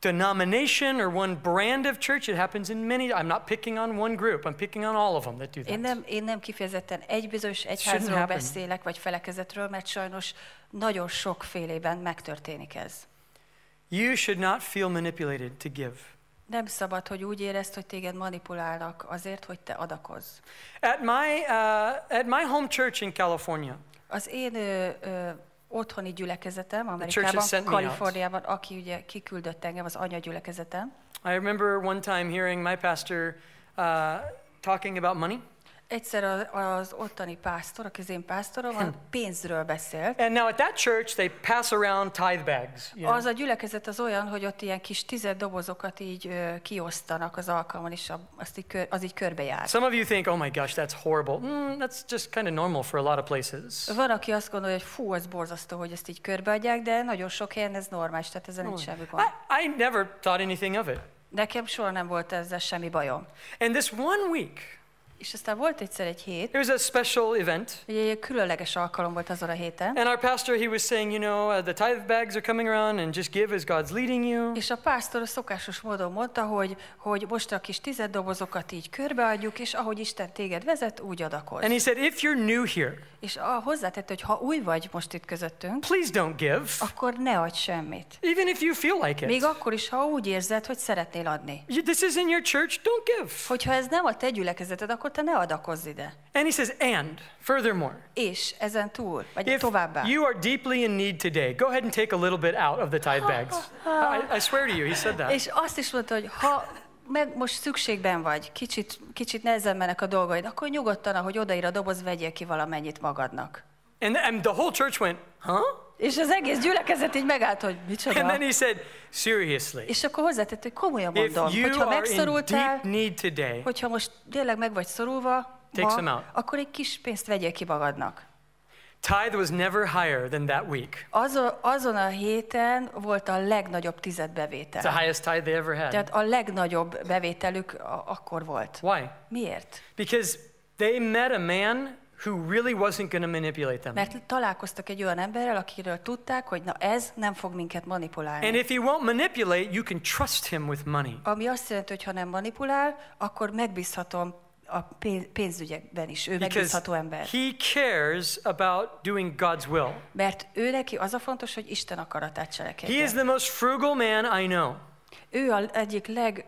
denomination or one brand of church. It happens in many. I'm not picking on one group. I'm picking on all of them that do that. Én nem, én nem kifejezetten egy bizonyos egyházról beszélek, vagy felekezetről, mert sajnos nagyon sokfélében megtörténik ez. You should not feel manipulated to give. Nem szabad, hogy úgy érezd, hogy téged manipulálnak azért, hogy te adakozz. At my, uh, at my home church in California. Az én uh, otthoni gyülekezetem Amerikában, Kaliforniában, aki ugye kiküldött engem az gyülekezetem. I remember one time hearing my pastor uh, talking about money egyszer az ottani pásztor, aki az én pásztorom, a pénzről beszélt. And now at that church they pass around tithe bags. Yeah. Az a gyülekezet az olyan, hogy ott ilyen kis tized dobozokat így uh, kiosztanak az alkalmon, és azt így, kör, az így körbejár. Some of you think, oh my gosh, that's horrible. Mm, that's just kind of normal for a lot of places. Van, aki azt gondolja, hogy fú, ez borzasztó, hogy ezt így körbeadják, de nagyon sok helyen ez normális, tehát ezen nincs hm. semmi gond. I, I never thought anything of it. Nekem soha nem volt ezzel semmi bajom. And this one week, és aztán volt egyszer egy hét. It was a special event. Egy, egy különleges alkalom volt azon a héten. And our pastor he was saying, you know, uh, the tithe bags are coming around and just give as God's leading you. És a pásztor a szokásos módon mondta, hogy hogy most a kis tized dobozokat így körbeadjuk, és ahogy Isten téged vezet, úgy adakoz. And he said, if you're new here. És a, hozzátett, hogy ha új vagy most itt közöttünk, please don't give. Akkor ne adj semmit. Even if you feel like it. Még akkor is, ha úgy érzed, hogy szeretnél adni. This is in your church, don't give. Hogyha ez nem a te gyülekezeted, akkor te ne adakozz ide. And he says, and furthermore. És ezen túl, vagy if továbbá. You are deeply in need today. Go ahead and take a little bit out of the tithe bags. I, I swear to you, he said that. És azt is mondta, hogy ha meg most szükségben vagy, kicsit, kicsit nehezen mennek a dolgaid, akkor nyugodtan, ahogy odaír a doboz, vegyél ki valamennyit magadnak. And, and the whole church went, huh? És az egész gyülekezet így megállt, hogy micsoda. And then he said, seriously. És akkor hozzátett, hogy komolyan mondom, hogyha megszorultál, need today, hogyha most tényleg meg vagy szorulva, ma, akkor egy kis pénzt vegyél ki magadnak. Tithe was never higher than that week. Azon, azon a héten volt a legnagyobb bevétel. It's the highest tithe they ever had. Tehát a legnagyobb bevételük a, akkor volt. Why? Miért? Because they met a man who really wasn't going to manipulate them. Mert találkoztak egy olyan emberrel, akiről tudták, hogy na ez nem fog minket manipulálni. And if he won't manipulate, you can trust him with money. Ami azt jelenti, hogy ha nem manipulál, akkor megbízhatom a pénzügyekben is. Ő megbízható ember. He cares about doing God's will. Mert ő neki az a fontos, hogy Isten akaratát cselekedjen. He is the most frugal man I know. Ő a egyik leg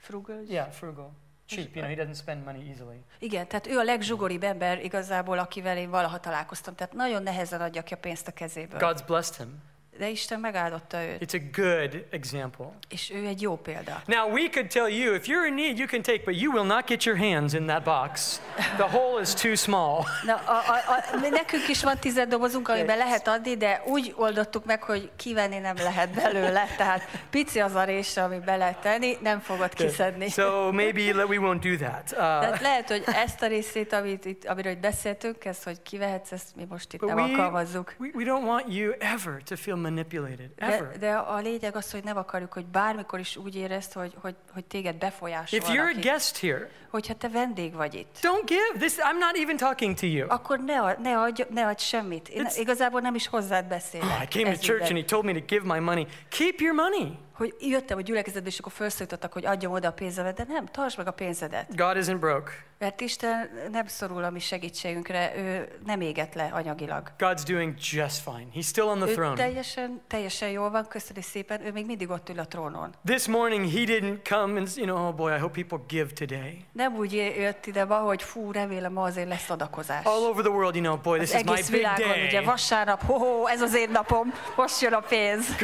Frugal. Yeah, frugal cheap, you know, he doesn't spend money easily. Igen, tehát ő a legzsugoribb ember igazából, akivel én valaha találkoztam. Tehát nagyon nehezen adja ki a pénzt a kezéből. God's blessed him. De Isten megáldotta őt. It's a good example. És ő egy jó példa. Now we could tell you if you're in need you can take but you will not get your hands in that box. The hole is too small. Na, a, a, a, nekünk is van tized dobozunk, amiben lehet adni, de úgy oldottuk meg, hogy kivenni nem lehet belőle, tehát pici az a része, ami be lehet tenni, nem fogod kiszedni. So maybe we won't do that. Uh, tehát lehet, hogy ezt a részét, amit itt, amiről beszéltünk, ezt, hogy kivehetsz, ezt mi most itt nem we, alkalmazzuk. We, we don't want you ever to feel manipulated ever. De, de a lényeg az, hogy nem akarjuk, hogy bármikor is úgy érezd, hogy, hogy, hogy téged befolyásol. If you're a guest here, hogyha te vendég vagy itt. Don't give this. I'm not even talking to you. Akkor ne, ad, ne, adj, ne adj semmit. Én igazából nem is hozzád beszélek. Oh, I came to church and he told me to give my money. Keep your money hogy jöttem a gyülekezetbe, és akkor felszólítottak, hogy adjam oda a pénzedet, de nem, tartsd meg a pénzedet. God isn't broke. Mert Isten nem szorul a mi segítségünkre, ő nem éget le anyagilag. God's doing just fine. He's still on the ő throne. teljesen, teljesen jól van, köszöni szépen, ő még mindig ott ül a trónon. This morning he didn't come and, you know, oh boy, I hope people give today. Nem úgy jött ide ma, hogy fú, remélem ma azért lesz adakozás. All over the world, you know, boy, this az is my big day. Egész világon, ugye vasárnap, ho, ho, ez az én napom, most jön a pénz.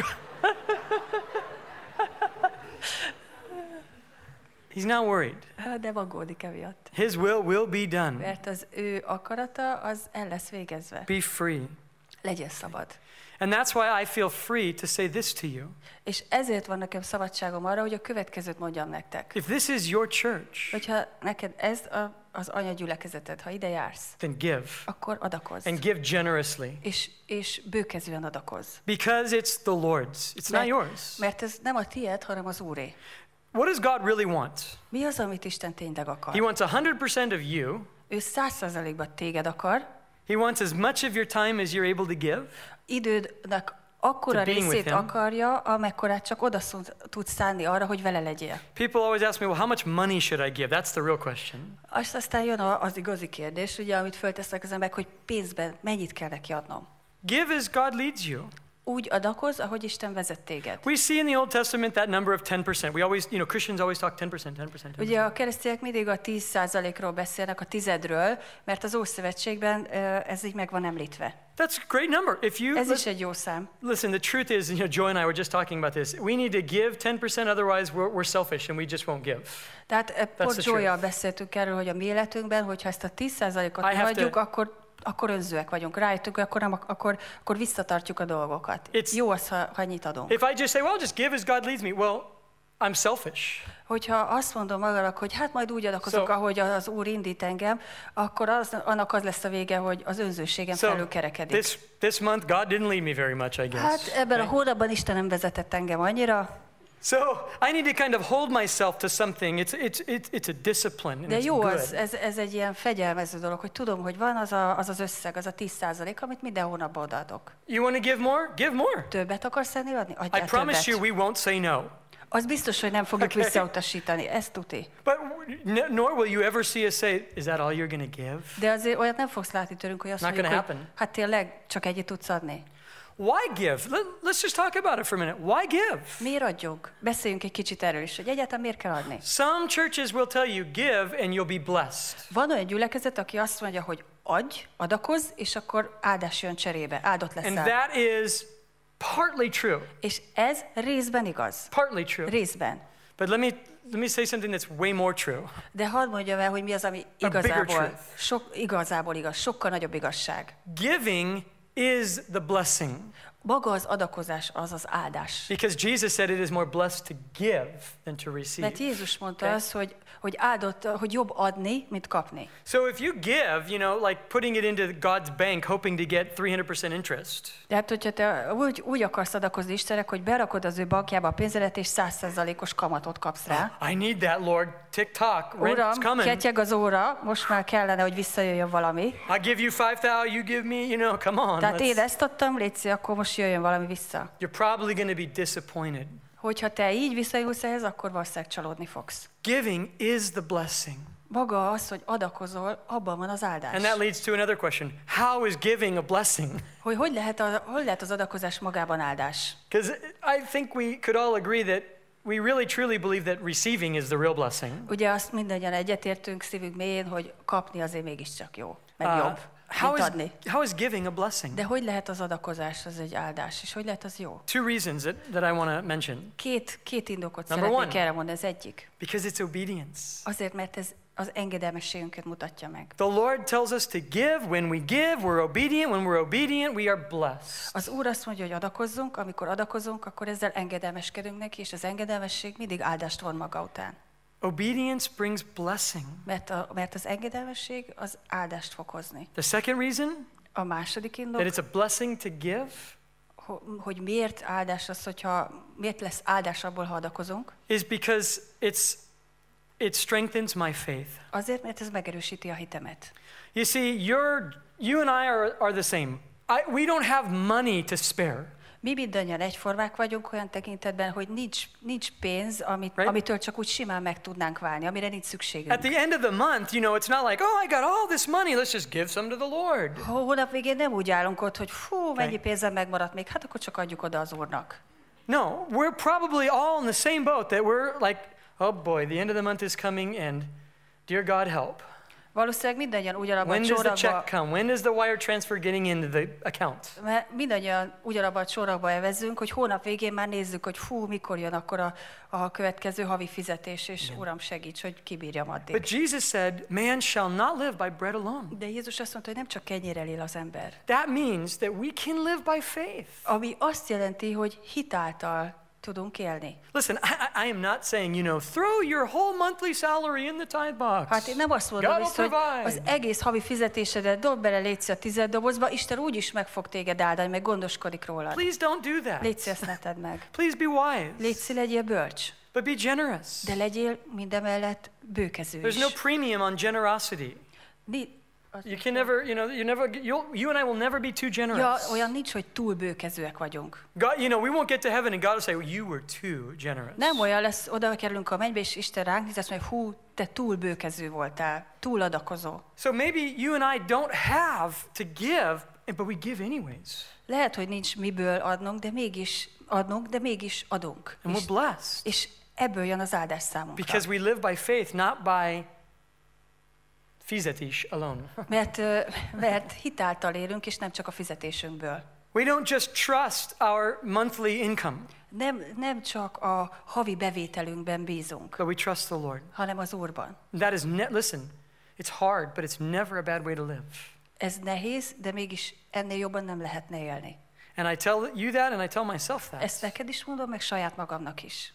He's not worried. De aggódik emiatt. His will will be done. Mert az ő akarata az el lesz végezve. Be free. Legyél szabad. And that's why I feel free to say this to you. És ezért van nekem szabadságom arra, hogy a következőt mondjam nektek. If this is your church, hogyha neked ez a, az ha ide jársz, then give. Akkor And give generously. És, és bőkezően Because it's the Lord's. It's mert, not yours. Mert ez nem a tied, hanem az Úré. What does God really want? Mi az, amit Isten tényleg akar? He wants 100% of you. Ő 100%-ban téged akar. He wants as much of your time as you're able to give. Idődnek akkora részét akarja, amekkorát csak oda tudsz szállni arra, hogy vele legyél. People always ask me, well, how much money should I give? That's the real question. Azt aztán jön az igazi kérdés, ugye, amit föltesznek az emberek, hogy pénzben mennyit kell neki adnom. Give as God leads you. úgy adakoz, ahogy Isten vezet téged. We see in the Old Testament that number of 10%. We always, you know, Christians always talk 10%, 10%, 10%. Ugye a keresztények mindig a 10%-ról beszélnek, a tizedről, mert az Ószövetségben uh, ez így meg van említve. That's a great number. If you Ez is egy jó szám. Listen, the truth is, you know, Joy and I were just talking about this. We need to give 10%, otherwise we're, we're selfish and we just won't give. Tehát eh, pont Joy-jal beszéltünk erről, hogy a mi életünkben, hogyha ezt a 10%-ot hagyjuk, akkor akkor önzőek vagyunk, rájöttük, akkor, nem, akkor, akkor visszatartjuk a dolgokat. It's, Jó az, ha, ha ennyit adunk. If I just say, well, just give as God leads me, well, I'm selfish. Hogyha azt mondom magának, hogy hát majd úgy adakozok, so, ahogy az Úr indít engem, akkor az, annak az lesz a vége, hogy az önzőségem so, felülkerekedik. This, this month God didn't lead me very much, I guess. Hát ebben right? a hónapban Isten nem vezetett engem annyira. So I need to kind of hold myself to something. It's, it's, it's, it's a discipline. And De jó, it's az, ez, ez egy ilyen fegyelmező dolog, hogy tudom, hogy van az a, az, az összeg, az a 10%, amit minden hónapban odaadok. You want to give more? Give more. Többet akarsz ennél adni? Adjál I promise you we won't say no. Az biztos, hogy nem fogjuk okay. visszautasítani, ezt tuti. But nor will you ever see us say, is that all you're going to give? De azért olyat nem fogsz látni tőlünk, hogy azt Not mondjuk, hogy, hát tényleg csak egyet tudsz adni. Why give? let's just talk about it for a minute. Why give? Miért adjunk? Beszéljünk egy kicsit erről is, hogy egyáltalán miért kell adni. Some churches will tell you give and you'll be blessed. Van olyan gyülekezet, aki azt mondja, hogy adj, adakozz, és akkor áldás jön cserébe, áldott leszel. And that is partly true. És ez részben igaz. Partly true. Részben. But let me let me say something that's way more true. De hadd mondjam el, hogy mi az, ami igazából, sok, igazából igaz, sokkal nagyobb igazság. Giving is the blessing. Maga az adakozás az az áldás. Because Jesus said it is more blessed to give than to receive. Mert Jézus mondta okay? azt, hogy hogy áldott, hogy jobb adni, mint kapni. So if you give, you know, like putting it into God's bank hoping to get 300% interest. hát, hogyha te úgy, úgy akarsz adakozni istenek, hogy berakod az ő bankjába a pénzedet és 100%-os kamatot kapsz rá. Oh, I need that, Lord. TikTok, rent's Uram, coming. ketyeg az óra, most már kellene, hogy visszajöjjön valami. I give you 5000, you give me, you know, come on. Tehát let's... én ezt adtam, létszik, akkor most most jöjjön valami vissza. You're probably going to be disappointed. Hogyha te így visszajulsz ehhez, akkor valószínűleg csalódni fogsz. Giving is the blessing. Maga az, hogy adakozol, abban van az áldás. And that leads to another question. How is giving a blessing? Hogy hogy lehet, a, hogy lehet az adakozás magában áldás? Because I think we could all agree that we really truly believe that receiving is the real blessing. Ugye azt mindannyian egyetértünk szívünk mélyén, hogy kapni azért mégiscsak jó, meg uh, jobb. How is, adni. how is giving a blessing? De hogy lehet az adakozás az egy áldás, és hogy lehet az jó? Two reasons that, that I want to mention. Két, két indokot Number szeretnék one, erre mondani, az egyik. Because it's obedience. Azért, mert ez az engedelmességünket mutatja meg. The Lord tells us to give. When we give, we're obedient. When we're obedient, we are blessed. Az Úr azt mondja, hogy adakozzunk, amikor adakozunk, akkor ezzel engedelmeskedünk neki, és az engedelmesség mindig áldást von maga után. Obedience brings blessing. Mert, a, mert az engedelmesség az áldást fog hozni. The second reason a második indok, that it's a blessing to give, hogy miért áldás az, hogyha miért lesz áldás abból, ha adakozunk? Is because it's it strengthens my faith. Azért, mert ez megerősíti a hitemet. You see, you're you and I are are the same. I, we don't have money to spare mi mindannyian egyformák vagyunk olyan tekintetben, hogy nincs, nincs pénz, amit, right? amitől csak úgy simán meg tudnánk válni, amire nincs szükségünk. At the end of the month, you know, it's not like, oh, I got all this money, let's just give some to the Lord. Hónap végén nem úgy állunk ott, hogy fú, mennyi okay. pénzem megmaradt még, hát akkor csak adjuk oda az Úrnak. No, we're probably all in the same boat that we're like, oh boy, the end of the month is coming and dear God help. Valószínűleg mindannyian ugyanabban When does the check come? When is the wire transfer getting into the account? Mindannyian ugyanabban a sorokba evezünk, hogy hónap végén már nézzük, hogy fú, mikor jön akkor a, a következő havi fizetés, és yeah. Uram segíts, hogy kibírjam addig. But Jesus said, man shall not live by bread alone. De Jézus azt mondta, hogy nem csak kenyérrel él az ember. That means that we can live by faith. Ami azt jelenti, hogy hitáltal tudunk élni. Listen, I, I am not saying, you know, throw your whole monthly salary in the tithe box. Hát én nem azt mondom, God visz, hogy az egész havi fizetésedet dob bele létszi a tized dobozba, Isten úgyis meg fog téged áldani, meg gondoskodik rólad. Please don't do that. Létszi, ezt ne tedd meg. Please be wise. Létszi, legyél bölcs. But be generous. De legyél mindemellett bőkező There's no premium on generosity. You can never, you know, you never, you'll, you and I will never be too generous. Ja, olyan nincs, hogy túl bőkezőek vagyunk. God, you know, we won't get to heaven and God will say, well, you were too generous. Nem olyan lesz, oda kerülünk a mennybe, és Isten ránk néz, hogy hú, te túl bőkező voltál, túl adakozó. So maybe you and I don't have to give, but we give anyways. Lehet, hogy nincs miből adnunk, de mégis adnunk, de mégis adunk. And we're blessed. És ebből jön az áldás számunkra. Because we live by faith, not by fizetés alone. mert, mert hitáltal élünk, és nem csak a fizetésünkből. We don't just trust our monthly income. Nem, nem csak a havi bevételünkben bízunk. But we trust the Lord. Hanem az Úrban. That is ne- listen. It's hard, but it's never a bad way to live. Ez nehéz, de mégis ennél jobban nem lehetne élni. And I tell you that and I tell myself that. Ezt neked is mondom, meg saját magamnak is.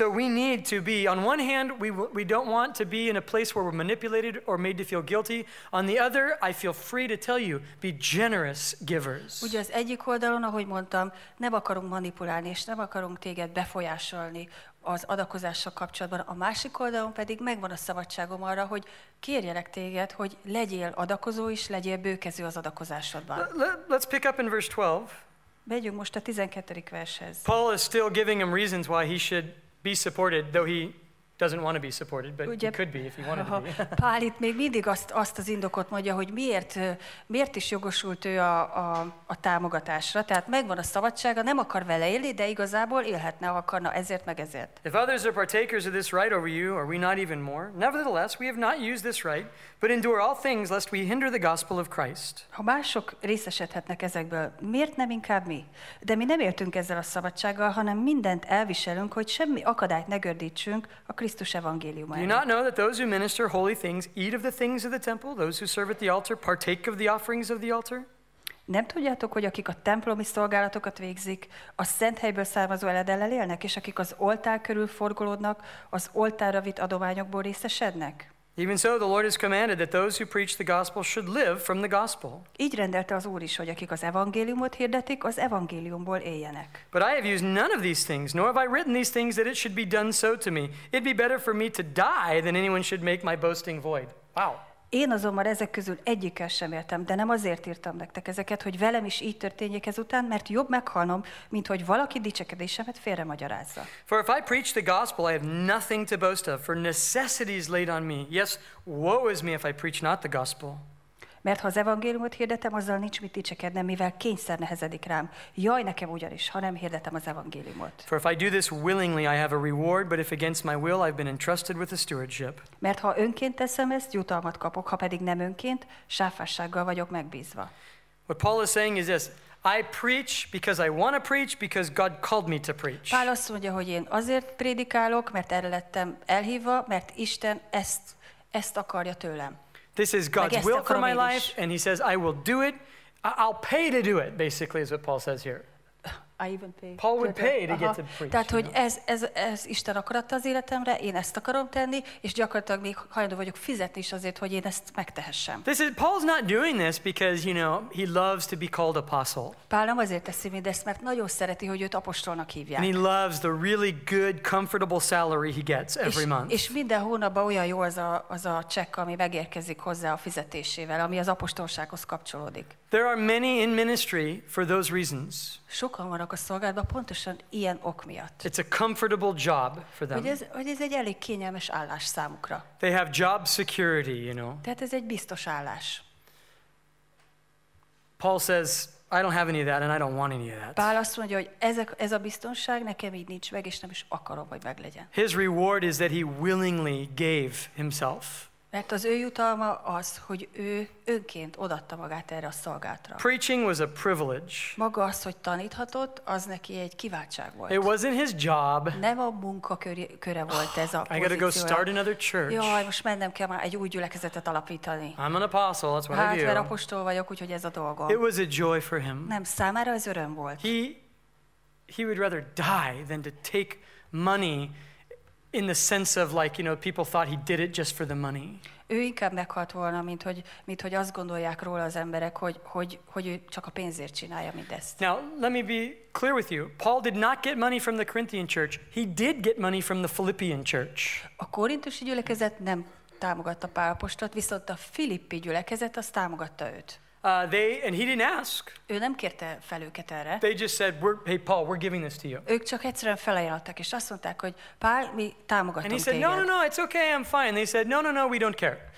So we need to be, on one hand, we, we don't want to be in a place where we're manipulated or made to feel guilty. On the other, I feel free to tell you, be generous givers. Ugye az egyik oldalon, ahogy mondtam, nem akarunk manipulálni, és nem akarunk téged befolyásolni az adakozással kapcsolatban, a másik oldalon pedig megvan a szabadságom arra, hogy kérjelek téged, hogy legyél adakozó is, legyél bőkező az adakozásodban. Let's pick up in verse 12. Megyünk most a 12. vershez. Paul is still giving him reasons why he should be supported, though he doesn't want to be supported, but Ugye, he could be if he wanted to be. Pál itt még mindig azt, azt az indokot mondja, hogy miért, miért is jogosult ő a, a, a támogatásra. Tehát megvan a szabadsága, nem akar vele élni, de igazából élhetne, ha akarna, ezért meg ezért. If others are partakers of this right over you, are we not even more? Nevertheless, we have not used this right, but endure all things, lest we hinder the gospel of Christ. Ha mások részesedhetnek ezekből, miért nem inkább mi? De mi nem éltünk ezzel a szabadsággal, hanem mindent elviselünk, hogy semmi akadályt ne gördítsünk a Krisztus evangéliuma. Do not know that those who minister holy things eat of the things of the temple, those who serve at the altar partake of the offerings of the altar? Nem tudjátok, hogy akik a templomi szolgálatokat végzik, a szent helyből származó eledellel élnek, és akik az oltár körül forgolódnak, az oltára vitt adományokból részesednek? Even so, the Lord has commanded that those who preach the gospel should live from the gospel. Így rendelte az Úr is, hogy akik az evangéliumot hirdetik, az evangéliumból éljenek. But I have used none of these things, nor have I written these things that it should be done so to me. It'd be better for me to die than anyone should make my boasting void. Wow. Én azonban ezek közül egyikkel sem értem, de nem azért írtam nektek ezeket, hogy velem is így történjék ezután, mert jobb meghalnom, mint hogy valaki dicsekedésemet félre magyarázza. For if I preach the gospel, I have nothing to boast of, for necessity is laid on me. Yes, woe is me if I preach not the gospel. Mert ha az evangéliumot hirdetem, azzal nincs mit dicsekednem, mivel kényszer nehezedik rám. Jaj nekem ugyanis, ha nem hirdetem az evangéliumot. For if I do this willingly, I have a reward, but if against my will, I've been entrusted with a stewardship. Mert ha önként teszem ezt, jutalmat kapok, ha pedig nem önként, sáfássággal vagyok megbízva. What Paul is saying is this, I preach because I want to preach because God called me to preach. Pál azt mondja, hogy én azért prédikálok, mert erre lettem elhívva, mert Isten ezt ezt akarja tőlem. This is God's will for my life, and He says, I will do it. I'll pay to do it, basically, is what Paul says here. Paul would pay to get to preach. Tehát, hogy ez, ez, ez Isten akaratta az életemre, én ezt akarom tenni, és gyakorlatilag még hajlandó vagyok fizetni is azért, hogy én ezt megtehessem. This is, Paul's not doing this because, you know, he loves to be called apostle. Pál nem azért teszi mindezt, mert nagyon szereti, hogy őt apostolnak hívják. And he loves the really good, comfortable salary he gets every és, month. És minden hónapban olyan jó az a, az a csekk, ami megérkezik hozzá a fizetésével, ami az apostolsághoz kapcsolódik. There are many in ministry for those reasons. Sokan vannak a szolgálatban pontosan ilyen ok miatt. It's a comfortable job for them. Hogy ez, hogy ez egy elég kényelmes állás számukra. They have job security, you know. Tehát ez egy biztos állás. Paul says, I don't have any of that and I don't want any of that. Pál azt mondja, hogy ezek, ez a biztonság nekem így nincs meg, és nem is akarom, hogy meglegyen. His reward is that he willingly gave himself. Mert az ő jutalma az, hogy ő önként odatta magát erre a szolgátra. Preaching was a privilege. Maga az, hogy taníthatott, az neki egy kiváltság volt. It wasn't his job. Nem a munkaköre volt ez a pozíció. I gotta go start another church. Jaj, most mennem kell már egy új gyülekezetet alapítani. I'm an apostle, that's what hát, I do. Hát, apostol vagyok, úgyhogy ez a dolgom. It was a joy for him. Nem, számára ez öröm volt. He, he would rather die than to take money in the sense of like, you know, people thought he did it just for the money. Ő inkább meghalt volna, mint hogy, mint hogy azt gondolják róla az emberek, hogy, hogy, hogy ő csak a pénzért csinálja mindezt. Now, let me be clear with you. Paul did not get money from the Corinthian church. He did get money from the Philippian church. A korintusi gyülekezet nem támogatta Pál apostot, viszont a filippi gyülekezet azt támogatta őt. Uh, they, and he didn't ask. Ő nem kérte fel őket erre. They just said, we're, hey Paul, we're giving this to you. Ők csak egyszerűen felajánlották, és azt mondták, hogy Pál, mi támogatunk And he said, téged. no, no, no, it's okay, I'm fine. they said, no, no, no, we don't care.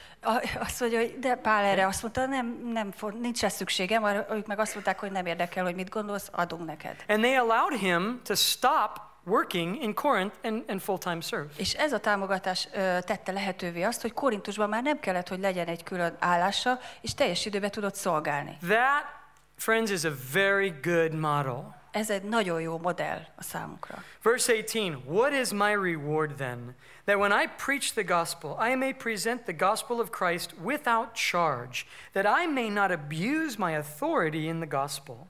Azt mondja, hogy de Pál erre azt mondta, nem, nem, nincs rá szükségem, ők meg azt mondták, hogy nem érdekel, hogy mit gondolsz, adunk neked. And they allowed him to stop working in Corinth and, and full-time serve. És ez a támogatás ö, tette lehetővé azt, hogy Korintusban már nem kellett, hogy legyen egy külön állása, és teljes időben tudott szolgálni. That, friends, is a very good model. Ez egy nagyon jó modell a számunkra. Verse 18. What is my reward then? That when I preach the gospel, I may present the gospel of Christ without charge, that I may not abuse my authority in the gospel.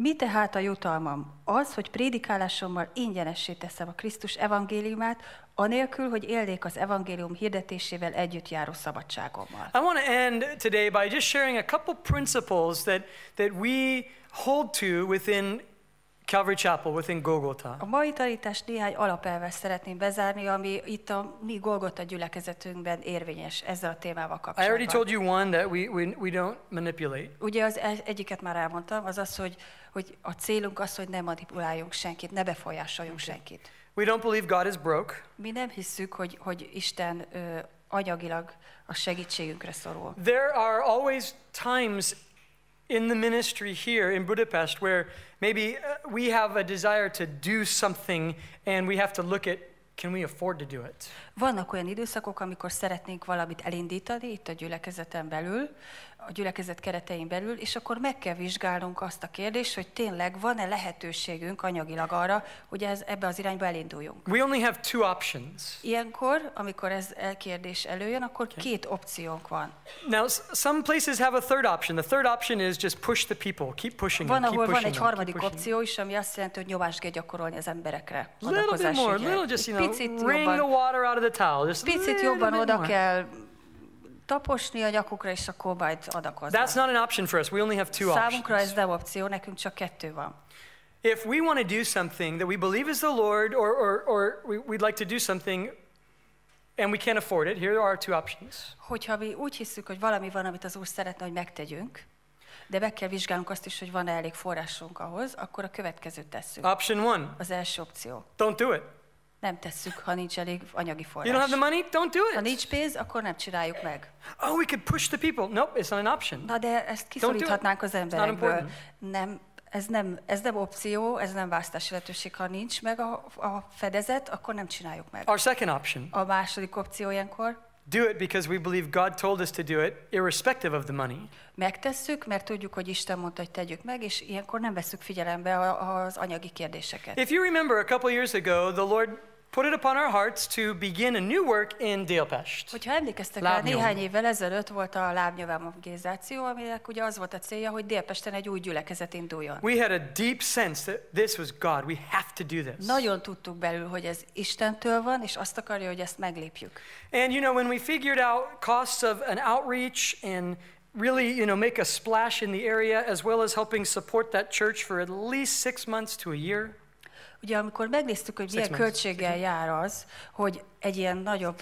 Mi tehát a jutalmam? Az, hogy prédikálásommal ingyenessé teszem a Krisztus evangéliumát, anélkül, hogy élnék az evangélium hirdetésével együtt járó szabadságommal. I want to end today by just sharing a couple principles that, that we hold to within Calvary Chapel within Golgotha. A mai tanítást néhány alapelvet szeretném bezárni, ami itt a mi Golgotha gyülekezetünkben érvényes ezzel a témával kapcsolatban. I already told you one that we, we, we don't manipulate. Ugye az e- egyiket már elmondtam, az az, hogy, hogy a célunk az, hogy ne manipuláljunk senkit, ne befolyásoljunk okay. senkit. We don't believe God is broke. Mi nem hiszük, hogy, hogy Isten uh, anyagilag a segítségünkre szorul. There are always times in the ministry here in Budapest, where maybe uh, we have a desire to do something and we have to look at can we afford to do it? Vannak olyan időszakok, amikor szeretnénk valamit elindítani itt a gyülekezeten belül, a gyülekezet keretein belül, és akkor meg kell vizsgálnunk azt a kérdést, hogy tényleg van-e lehetőségünk anyagilag arra, hogy ez, ebbe az irányba elinduljunk. We only have two options. Ilyenkor, amikor ez a e kérdés előjön, akkor okay. két opciónk van. Now, some places have a third option. The third option is just push the people, keep pushing Van, them, ahol keep van egy harmadik them, opció is, ami azt jelenti, hogy nyomást kell gyakorolni az emberekre. Little bit more, little just, you know, picit ring jobban, the water out of the towel. Just picit jobban oda more. kell taposni a nyakukra, és a majd adakozni. That's not an option for us. We only have two options. Számunkra ez nem opció, nekünk csak kettő van. If we want to do something that we believe is the Lord, or, or, or we'd like to do something and we can't afford it, here are two options. Hogyha mi úgy hiszük, hogy valami van, amit az Úr szeretne, hogy megtegyünk, de meg kell vizsgálnunk azt is, hogy van -e elég forrásunk ahhoz, akkor a következőt tesszük. Option one. Az első opció. Don't do it. Nem tesszük, ha nincs elég anyagi forrás. You don't have the money, don't do it. Ha nincs pénz, akkor nem csináljuk meg. Oh, we could push the people. Nope, it's not an option. Na de ezt kiszoríthatnánk az emberekből. Nem, ez nem, ez nem opció, ez nem választási lehetőség. Ha nincs meg a, a fedezet, akkor nem csináljuk meg. Our second option. A második opció ilyenkor do it because we believe God told us to do it, irrespective of the money. Megtesszük, mert tudjuk, hogy Isten mondta, hogy tegyük meg, és ilyenkor nem veszük figyelembe az anyagi kérdéseket. If you remember a couple years ago, the Lord put it upon our hearts to begin a new work in Budapest. Hogyha emlékeztek rá, néhány évvel ezelőtt volt a lábnyövevangelizáció, aminek ugye az volt a célja, hogy Délpesten egy új gyülekezet induljon. We had a deep sense that this was God. We have to do this. Nagyon tudtuk belül, hogy ez Istentől van, és azt akarja, hogy ezt meglépjük. And you know, when we figured out costs of an outreach and really, you know, make a splash in the area as well as helping support that church for at least six months to a year. Ugye amikor megnéztük, hogy milyen költséggel jár az, hogy egy ilyen nagyobb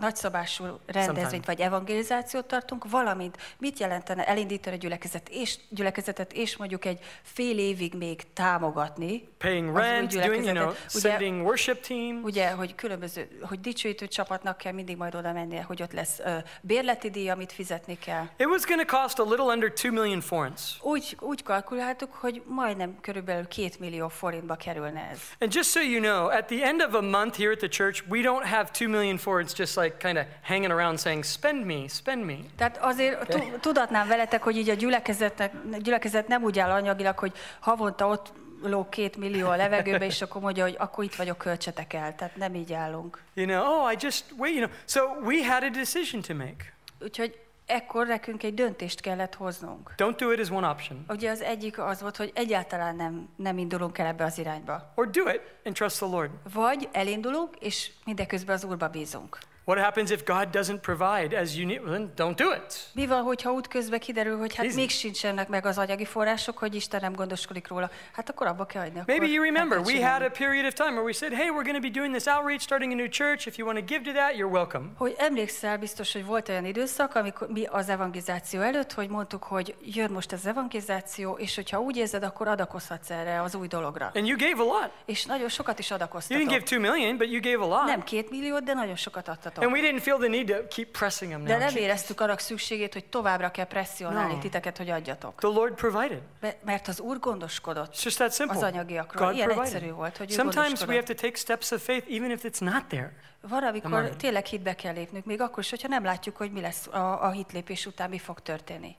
nagyszabású rendezvényt vagy evangelizációt tartunk, valamint mit jelentene elindítani a gyülekezet és, gyülekezetet, és mondjuk egy fél évig még támogatni. Paying rent, doing, you know, sending worship teams. Ugye, hogy különböző, hogy dicsőítő csapatnak kell mindig majd oda mennie, hogy ott lesz uh, bérleti díj, amit fizetni kell. It was going to cost a little under 2 million forints. Úgy, úgy kalkuláltuk, hogy majdnem körülbelül 2 millió forintba kerülne ez. And just so you know, at the end of a month here at the church, we don't have 2 million forints just like kind of hanging around saying, spend me, spend me. Tehát azért okay? tudatnám veletek, hogy így a gyülekezetnek, gyülekezet nem úgy áll anyagilag, hogy havonta ott ló két millió a levegőbe, és akkor mondja, hogy akkor itt vagyok, költsetek el. Tehát nem így állunk. You know, oh, I just, wait, you know. So we had a decision to make. Úgyhogy ekkor nekünk egy döntést kellett hoznunk. Don't do it is one option. Ugye az egyik az volt, hogy egyáltalán nem, nem indulunk el ebbe az irányba. Or do it and trust the Lord. Vagy elindulunk, és mindeközben az Úrba bízunk. What happens if God doesn't provide as you need? Then don't do it. Mi van, hogyha útközben kiderül, hogy hát Easy. még sincsenek meg az anyagi források, hogy Isten nem gondoskodik róla, hát akkor abba kell hagyni. Maybe you remember, we had a period of time where we said, hey, we're going to be doing this outreach, starting a new church. If you want to give to that, you're welcome. Hogy emlékszel biztos, hogy volt olyan időszak, amikor mi az evangelizáció előtt, hogy mondtuk, hogy jön most az evangelizáció, és hogyha úgy érzed, akkor adakozhatsz erre az új dologra. And you gave a lot. És nagyon sokat is adakoztatok. You didn't give two million, but you gave a lot. Nem két milliót, de nagyon sokat adtatok. And we didn't feel the need to keep pressing him De nem éreztük arra szükségét, hogy továbbra kell presszionálni no. titeket, hogy adjatok. The Lord provided. Mert az Úr gondoskodott It's just that simple. az anyagiakról. God Ilyen provided. egyszerű volt, hogy Sometimes we have to take steps of faith even if it's not there. Van, amikor tényleg hitbe kell lépnünk, még akkor is, hogyha nem látjuk, hogy mi lesz a, a hitlépés után, mi fog történni.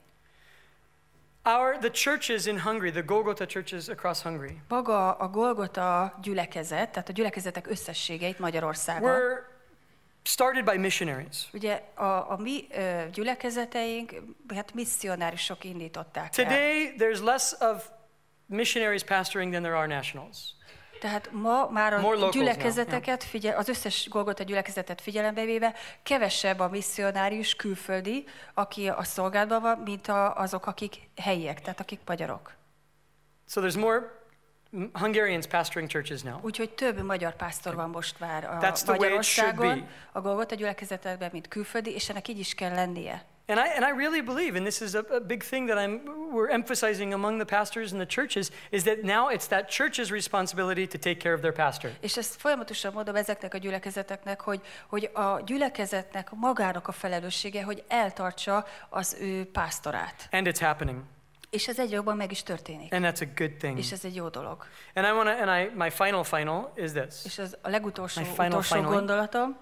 Our, the churches in Hungary, the Golgotha churches across Hungary. Maga a Golgotha gyülekezet, tehát a gyülekezetek összességeit Magyarországon. Were started by missionaries. Ugye a, a mi ö, gyülekezeteink, hát misszionárisok indították Today el. there's less of missionaries pastoring than there are nationals. Tehát ma már a gyülekezeteket, figyel, az összes Golgotha gyülekezetet figyelembe véve kevesebb a misszionárius külföldi, aki a szolgálatban van, mint a, azok, akik helyiek, tehát akik magyarok. So there's more Hungarians pastoring churches now. Úgyhogy több magyar pásztor van most már a That's the Magyarországon, a Golgotha gyülekezetekben, mint külföldi, és ennek így is kell lennie. And I, and I really believe, and this is a, a, big thing that I'm, we're emphasizing among the pastors and the churches, is that now it's that church's responsibility to take care of their pastor. És ezt folyamatosan mondom ezeknek a gyülekezeteknek, hogy, hogy a gyülekezetnek magának a felelőssége, hogy eltartsa az ő pásztorát. And it's happening. És ez egy jobban meg is történik. And that's a good thing. És ez egy jó dolog. And I wanna, and I, my final final is this. És ez a legutolsó my final, utolsó finally, gondolatom.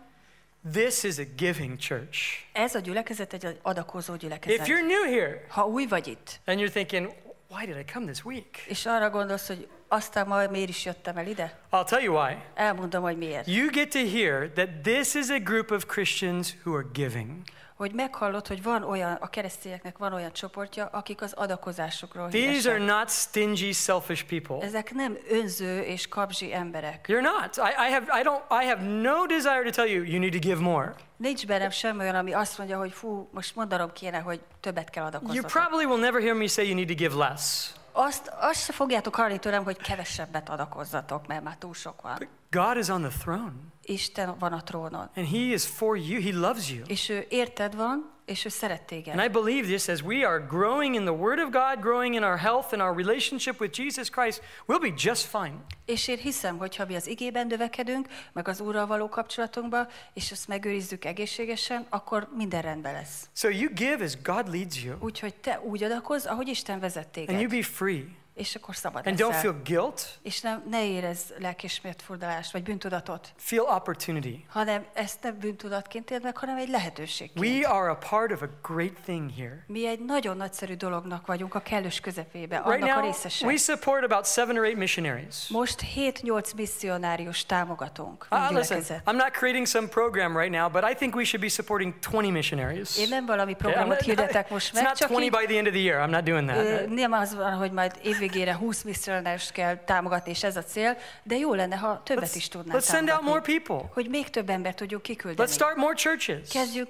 This is a giving church. Ez a gyülekezet egy adakozó gyülekezet. If you're new here, ha új vagy itt, and you're thinking, why did I come this week? És arra gondolsz, hogy Aztán majd miért is jöttem el ide? I'll tell you why. Elmondom, hogy miért. You get to hear that this is a group of Christians who are giving. hogy meghallod, hogy van olyan, a keresztényeknek van olyan csoportja, akik az adakozásokról These híresek. are not stingy, selfish people. Ezek nem önző és kapzsi emberek. You're not. I, I, have, I, don't, I have no desire to tell you, you need to give more. Nincs bennem semmi olyan, ami azt mondja, hogy fú, most mondanom kéne, hogy többet kell adakozni. You probably will never hear me say you need to give less. azt, azt se fogjátok hallani tőlem, hogy kevesebbet adakozzatok, mert már túl sok van. But God is on the throne. Isten van a trónon. And he is for you, he loves you. És ő érted van. és ő szeret téged. And I believe this as we are growing in the word of God, growing in our health and our relationship with Jesus Christ, we'll be just fine. És én hiszem, hogy ha mi az igében növekedünk, meg az Úrral való kapcsolatunkba, és ezt megőrizzük egészségesen, akkor minden rendben lesz. So you give as God leads you. Úgyhogy te úgy adakozz, ahogy Isten vezet téged. And you be free. És akkor szabad And don't feel guilt. És nem, ne érez lelkismert furdalást, vagy bűntudatot. Feel opportunity. Hanem ezt nem bűntudatként éld meg, hanem egy lehetőségként. We are a part of a great thing here. Mi egy nagyon nagyszerű dolognak vagyunk a kellős közepébe, right annak now, a részese. we support about seven or eight missionaries. Most 7-8 misszionárius támogatunk. Ah, listen, I'm not creating some program right now, but I think we should be supporting 20 missionaries. Én nem valami programot okay, hirdetek most meg, It's not 20 by the end of the year. I'm not doing that. Nem az van, hogy majd évig végére 20 misszionást kell támogatni, és ez a cél, de jó lenne, ha többet let's, is tudnánk let's send out more people. Hogy még több embert tudjuk kiküldeni. Let's start more churches. Kezdjük,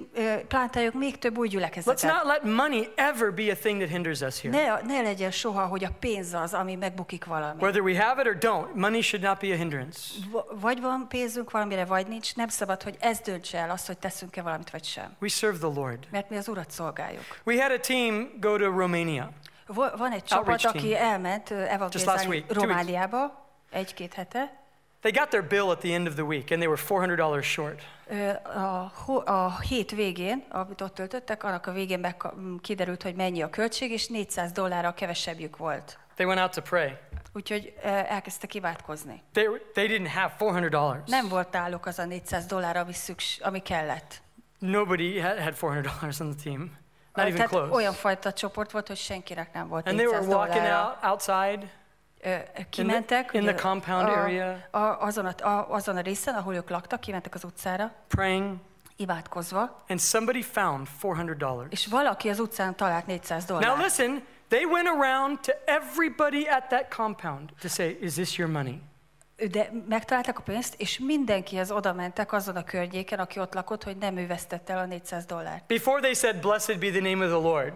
plántáljuk még több új gyülekezetet. Let's not let money ever be a thing that hinders us here. Ne, ne legyen soha, hogy a pénz az, ami megbukik valami. Whether we have it or don't, money should not be a hindrance. Vagy van pénzünk valamire, vagy nincs, nem szabad, hogy ez döntse el azt, hogy teszünk-e valamit, vagy sem. We serve the Lord. Mert mi az Urat szolgáljuk. We had a team go to Romania. Van egy csapat, aki elment evangélizálni Romániába egy-két hete. They got their bill at the end of the week, and they were $400 short. A, hét végén, amit ott töltöttek, annak a végén kiderült, hogy mennyi a költség, és 400 dollárra kevesebbjük volt. They went out to pray. Úgyhogy elkezdtek kivátkozni. They, they didn't have $400. Nem volt náluk az a 400 dollár, ami, szüks, ami kellett. Nobody had $400 on the team. Not even Tehát close. olyan fajta csoport volt, hogy senkinek nem volt And they were walking dollárra. out, outside. Kimentek, in the, in the compound area. A, azon, a, azon a részen, ahol ők laktak, kimentek az utcára. Praying. Imádkozva. And somebody found 400 dollars. És valaki az utcán talált 400 dollárt. Now listen, they went around to everybody at that compound to say, is this your money? de megtalálták a pénzt, és mindenki az oda mentek azon a környéken, aki ott lakott, hogy nem ő vesztette el a 400 dollárt. Before they said, blessed be the name of the Lord.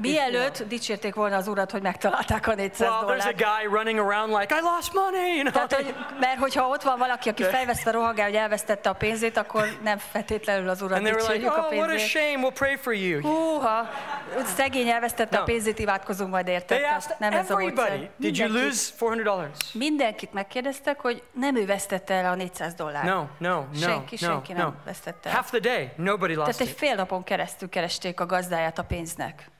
Mielőtt dicsérték volna az urat, hogy megtalálták a 400 well, dollárt. there's a guy running around like, I lost money! You know? Tehát, hogy, mert hogyha ott van valaki, aki felveszte felveszve rohagál, hogy elvesztette a pénzét, akkor nem feltétlenül az urat dicsérjük like, oh, a pénzét. what a shame, we'll pray for you. Húha, szegény elvesztette no. a pénzét, imádkozunk majd érte. Nem ez a módszer. Did you lose 400 dollars? Mindenkit megkérdeztek, hogy nem ő vesztette el a 400 dollárt. No, no, no, senki, no, senki no. nem no. vesztette el. Half the day, nobody lost Tehát egy fél napon keresztül keresték a gazdáját a pénznek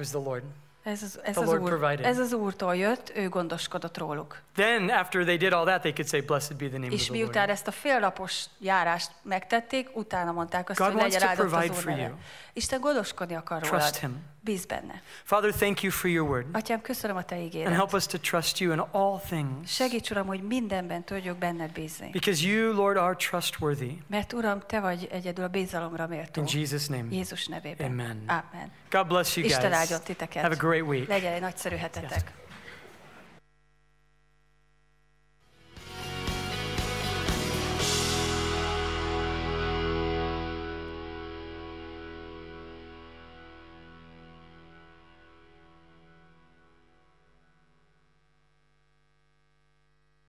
was the Lord. Ez az, ez, the az Lord úr, provided. ez az Úrtól jött, ő gondoskodott róluk. Then after they did all that, they could say, blessed be the name És of the Lord." miután ezt a félnapos járást megtették, utána mondták azt, God hogy legyen áldott az Úr neve. Isten gondoskodni akar Trust rólad. Him. Bíz benne. Father, thank you for your word. Atyám, köszönöm a te ígéret. And help us to trust you in all things. Segíts, Uram, hogy mindenben tudjuk benned bízni. Because you, Lord, are trustworthy. Mert Uram, te vagy egyedül a bizalomra méltó. In Jesus name. Jézus nevében. Amen. Amen. God bless you guys. Isten áldjon titeket. Have a great week. Legyen egy nagyszerű hetetek. Yes.